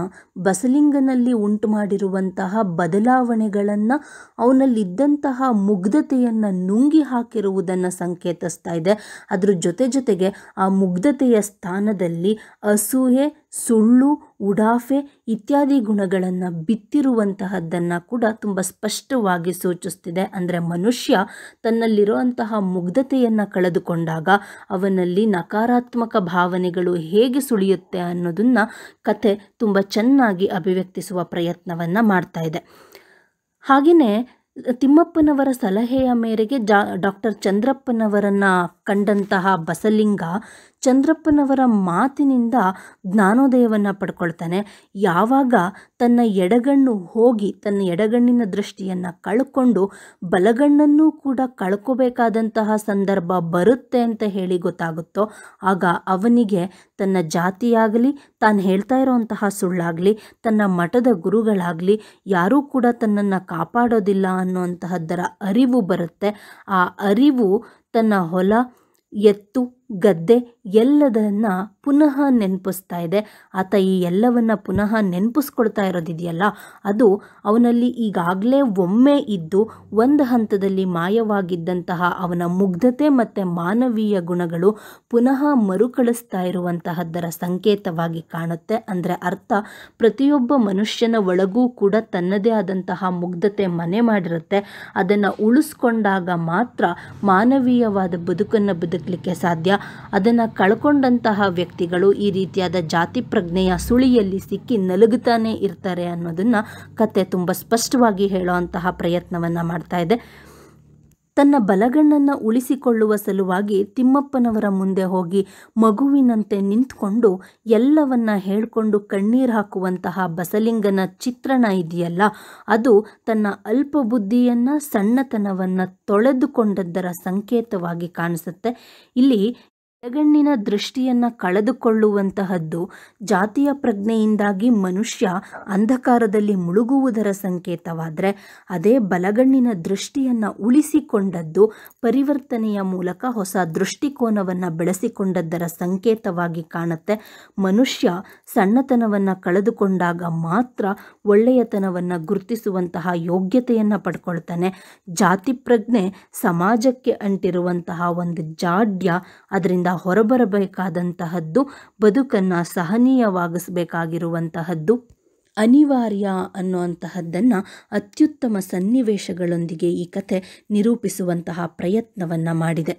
ಬಸಲಿಂಗನಲ್ಲಿ ಉಂಟು ಮಾಡಿರುವಂತಹ ಬದಲಾವಣೆಗಳನ್ನು ಅವನಲ್ಲಿದ್ದಂತಹ ಮುಗ್ಧತೆಯನ್ನು ನುಂಗಿ ಹಾಕಿರುವುದನ್ನು ಸಂಕೇತಿಸ್ತಾ ಇದೆ ಅದರ ಜೊತೆ ಜೊತೆಗೆ ಆ ಮುಗ್ಧತೆಯ ಸ್ಥಾನದಲ್ಲಿ ಅಸೂಹೆ ಸುಳ್ಳು ಉಡಾಫೆ ಇತ್ಯಾದಿ ಗುಣಗಳನ್ನು ಬಿತ್ತಿರುವಂತಹದ್ದನ್ನು ಕೂಡ ತುಂಬ ಸ್ಪಷ್ಟವಾಗಿ ಸೂಚಿಸ್ತಿದೆ ಅಂದರೆ ಮನುಷ್ಯ ತನ್ನಲ್ಲಿರುವಂತಹ ಮುಗ್ಧತೆಯನ್ನು ಕಳೆದುಕೊಂಡಾಗ ಅವನಲ್ಲಿ ನಕಾರಾತ್ಮಕ ಭಾವನೆಗಳು ಹೇಗೆ ಸುಳಿಯುತ್ತೆ ಅನ್ನೋದನ್ನು ಕತೆ ತುಂಬ ಚೆನ್ನಾಗಿ ಅಭಿವ್ಯಕ್ತಿಸುವ ಪ್ರಯತ್ನವನ್ನು ಮಾಡ್ತಾ ಇದೆ ಹಾಗೆಯೇ ತಿಮ್ಮಪ್ಪನವರ ಸಲಹೆಯ ಮೇರೆಗೆ ಜಾ ಡಾಕ್ಟರ್ ಚಂದ್ರಪ್ಪನವರನ್ನು ಕಂಡಂತಹ ಬಸಲಿಂಗ ಚಂದ್ರಪ್ಪನವರ ಮಾತಿನಿಂದ ಜ್ಞಾನೋದಯವನ್ನು ಪಡ್ಕೊಳ್ತಾನೆ ಯಾವಾಗ ತನ್ನ ಎಡಗಣ್ಣು ಹೋಗಿ ತನ್ನ ಎಡಗಣ್ಣಿನ ದೃಷ್ಟಿಯನ್ನು ಕಳ್ಕೊಂಡು ಬಲಗಣ್ಣನ್ನು ಕೂಡ ಕಳ್ಕೋಬೇಕಾದಂತಹ ಸಂದರ್ಭ ಬರುತ್ತೆ ಅಂತ ಹೇಳಿ ಗೊತ್ತಾಗುತ್ತೋ ಆಗ ಅವನಿಗೆ ತನ್ನ ಜಾತಿಯಾಗಲಿ ತಾನು ಹೇಳ್ತಾ ಇರೋವಂತಹ ಸುಳ್ಳಾಗಲಿ ತನ್ನ ಮಠದ ಗುರುಗಳಾಗಲಿ ಯಾರೂ ಕೂಡ ತನ್ನನ್ನು ಕಾಪಾಡೋದಿಲ್ಲ ಅನ್ನುವಂತಹದ್ದರ ಅರಿವು ಬರುತ್ತೆ ಆ ಅರಿವು ತನ್ನ ಹೊಲ ಎತ್ತು ಗದ್ದೆ ಎಲ್ಲದನ್ನು ಪುನಃ ನೆನಪಿಸ್ತಾ ಇದೆ ಆತ ಈ ಎಲ್ಲವನ್ನು ಪುನಃ ನೆನಪಿಸ್ಕೊಳ್ತಾ ಇರೋದಿದೆಯಲ್ಲ ಅದು ಅವನಲ್ಲಿ ಈಗಾಗಲೇ ಒಮ್ಮೆ ಇದ್ದು ಒಂದು ಹಂತದಲ್ಲಿ ಮಾಯವಾಗಿದ್ದಂತಹ ಅವನ ಮುಗ್ಧತೆ ಮತ್ತು ಮಾನವೀಯ ಗುಣಗಳು ಪುನಃ ಮರುಕಳಿಸ್ತಾ ಇರುವಂತಹದ್ದರ ಸಂಕೇತವಾಗಿ ಕಾಣುತ್ತೆ ಅಂದರೆ ಅರ್ಥ ಪ್ರತಿಯೊಬ್ಬ ಮನುಷ್ಯನ ಒಳಗೂ ಕೂಡ ತನ್ನದೇ ಆದಂತಹ ಮುಗ್ಧತೆ ಮನೆ ಮಾಡಿರುತ್ತೆ ಅದನ್ನು ಉಳಿಸ್ಕೊಂಡಾಗ ಮಾತ್ರ ಮಾನವೀಯವಾದ ಬದುಕನ್ನು ಬದುಕಲಿಕ್ಕೆ ಸಾಧ್ಯ ಅದನ್ನು ಕಳ್ಕೊಂಡಂತಹ ವ್ಯಕ್ತಿಗಳು ಈ ರೀತಿಯಾದ ಜಾತಿ ಪ್ರಜ್ಞೆಯ ಸುಳಿಯಲ್ಲಿ ಸಿಕ್ಕಿ ನಲುಗುತ್ತಾನೆ ಇರ್ತಾರೆ ಅನ್ನೋದನ್ನು ಕತೆ ತುಂಬ ಸ್ಪಷ್ಟವಾಗಿ ಹೇಳೋ ಅಂತಹ ಪ್ರಯತ್ನವನ್ನು ಮಾಡ್ತಾ ಇದೆ ತನ್ನ ಬಲಗಣ್ಣನ್ನು ಉಳಿಸಿಕೊಳ್ಳುವ ಸಲುವಾಗಿ ತಿಮ್ಮಪ್ಪನವರ ಮುಂದೆ ಹೋಗಿ ಮಗುವಿನಂತೆ ನಿಂತ್ಕೊಂಡು ಎಲ್ಲವನ್ನ ಹೇಳ್ಕೊಂಡು ಕಣ್ಣೀರು ಹಾಕುವಂತಹ ಬಸಲಿಂಗನ ಚಿತ್ರಣ ಇದೆಯಲ್ಲ ಅದು ತನ್ನ ಅಲ್ಪ ಬುದ್ಧಿಯನ್ನು ಸಣ್ಣತನವನ್ನು ತೊಳೆದುಕೊಂಡದ್ದರ ಸಂಕೇತವಾಗಿ ಕಾಣಿಸುತ್ತೆ ಇಲ್ಲಿ ಎಡಗಣ್ಣಿನ ದೃಷ್ಟಿಯನ್ನು ಕಳೆದುಕೊಳ್ಳುವಂತಹದ್ದು ಜಾತಿಯ ಪ್ರಜ್ಞೆಯಿಂದಾಗಿ ಮನುಷ್ಯ ಅಂಧಕಾರದಲ್ಲಿ ಮುಳುಗುವುದರ ಸಂಕೇತವಾದರೆ ಅದೇ ಬಲಗಣ್ಣಿನ ದೃಷ್ಟಿಯನ್ನು ಉಳಿಸಿಕೊಂಡದ್ದು ಪರಿವರ್ತನೆಯ ಮೂಲಕ ಹೊಸ ದೃಷ್ಟಿಕೋನವನ್ನು ಬೆಳೆಸಿಕೊಂಡದ್ದರ ಸಂಕೇತವಾಗಿ ಕಾಣುತ್ತೆ ಮನುಷ್ಯ ಸಣ್ಣತನವನ್ನು ಕಳೆದುಕೊಂಡಾಗ ಮಾತ್ರ ಒಳ್ಳೆಯತನವನ್ನು ಗುರುತಿಸುವಂತಹ ಯೋಗ್ಯತೆಯನ್ನು ಪಡ್ಕೊಳ್ತಾನೆ ಜಾತಿ ಪ್ರಜ್ಞೆ ಸಮಾಜಕ್ಕೆ ಅಂಟಿರುವಂತಹ ಒಂದು ಜಾಡ್ಯ ಅದರಿಂದ ಅದರಿಂದ ಹೊರಬರಬೇಕಾದಂತಹದ್ದು ಬದುಕನ್ನು ಸಹನೀಯವಾಗಿಸಬೇಕಾಗಿರುವಂತಹದ್ದು ಅನಿವಾರ್ಯ ಅನ್ನುವಂತಹದ್ದನ್ನು ಅತ್ಯುತ್ತಮ ಸನ್ನಿವೇಶಗಳೊಂದಿಗೆ ಈ ಕಥೆ ನಿರೂಪಿಸುವಂತಹ ಪ್ರಯತ್ನವನ್ನು ಮಾಡಿದೆ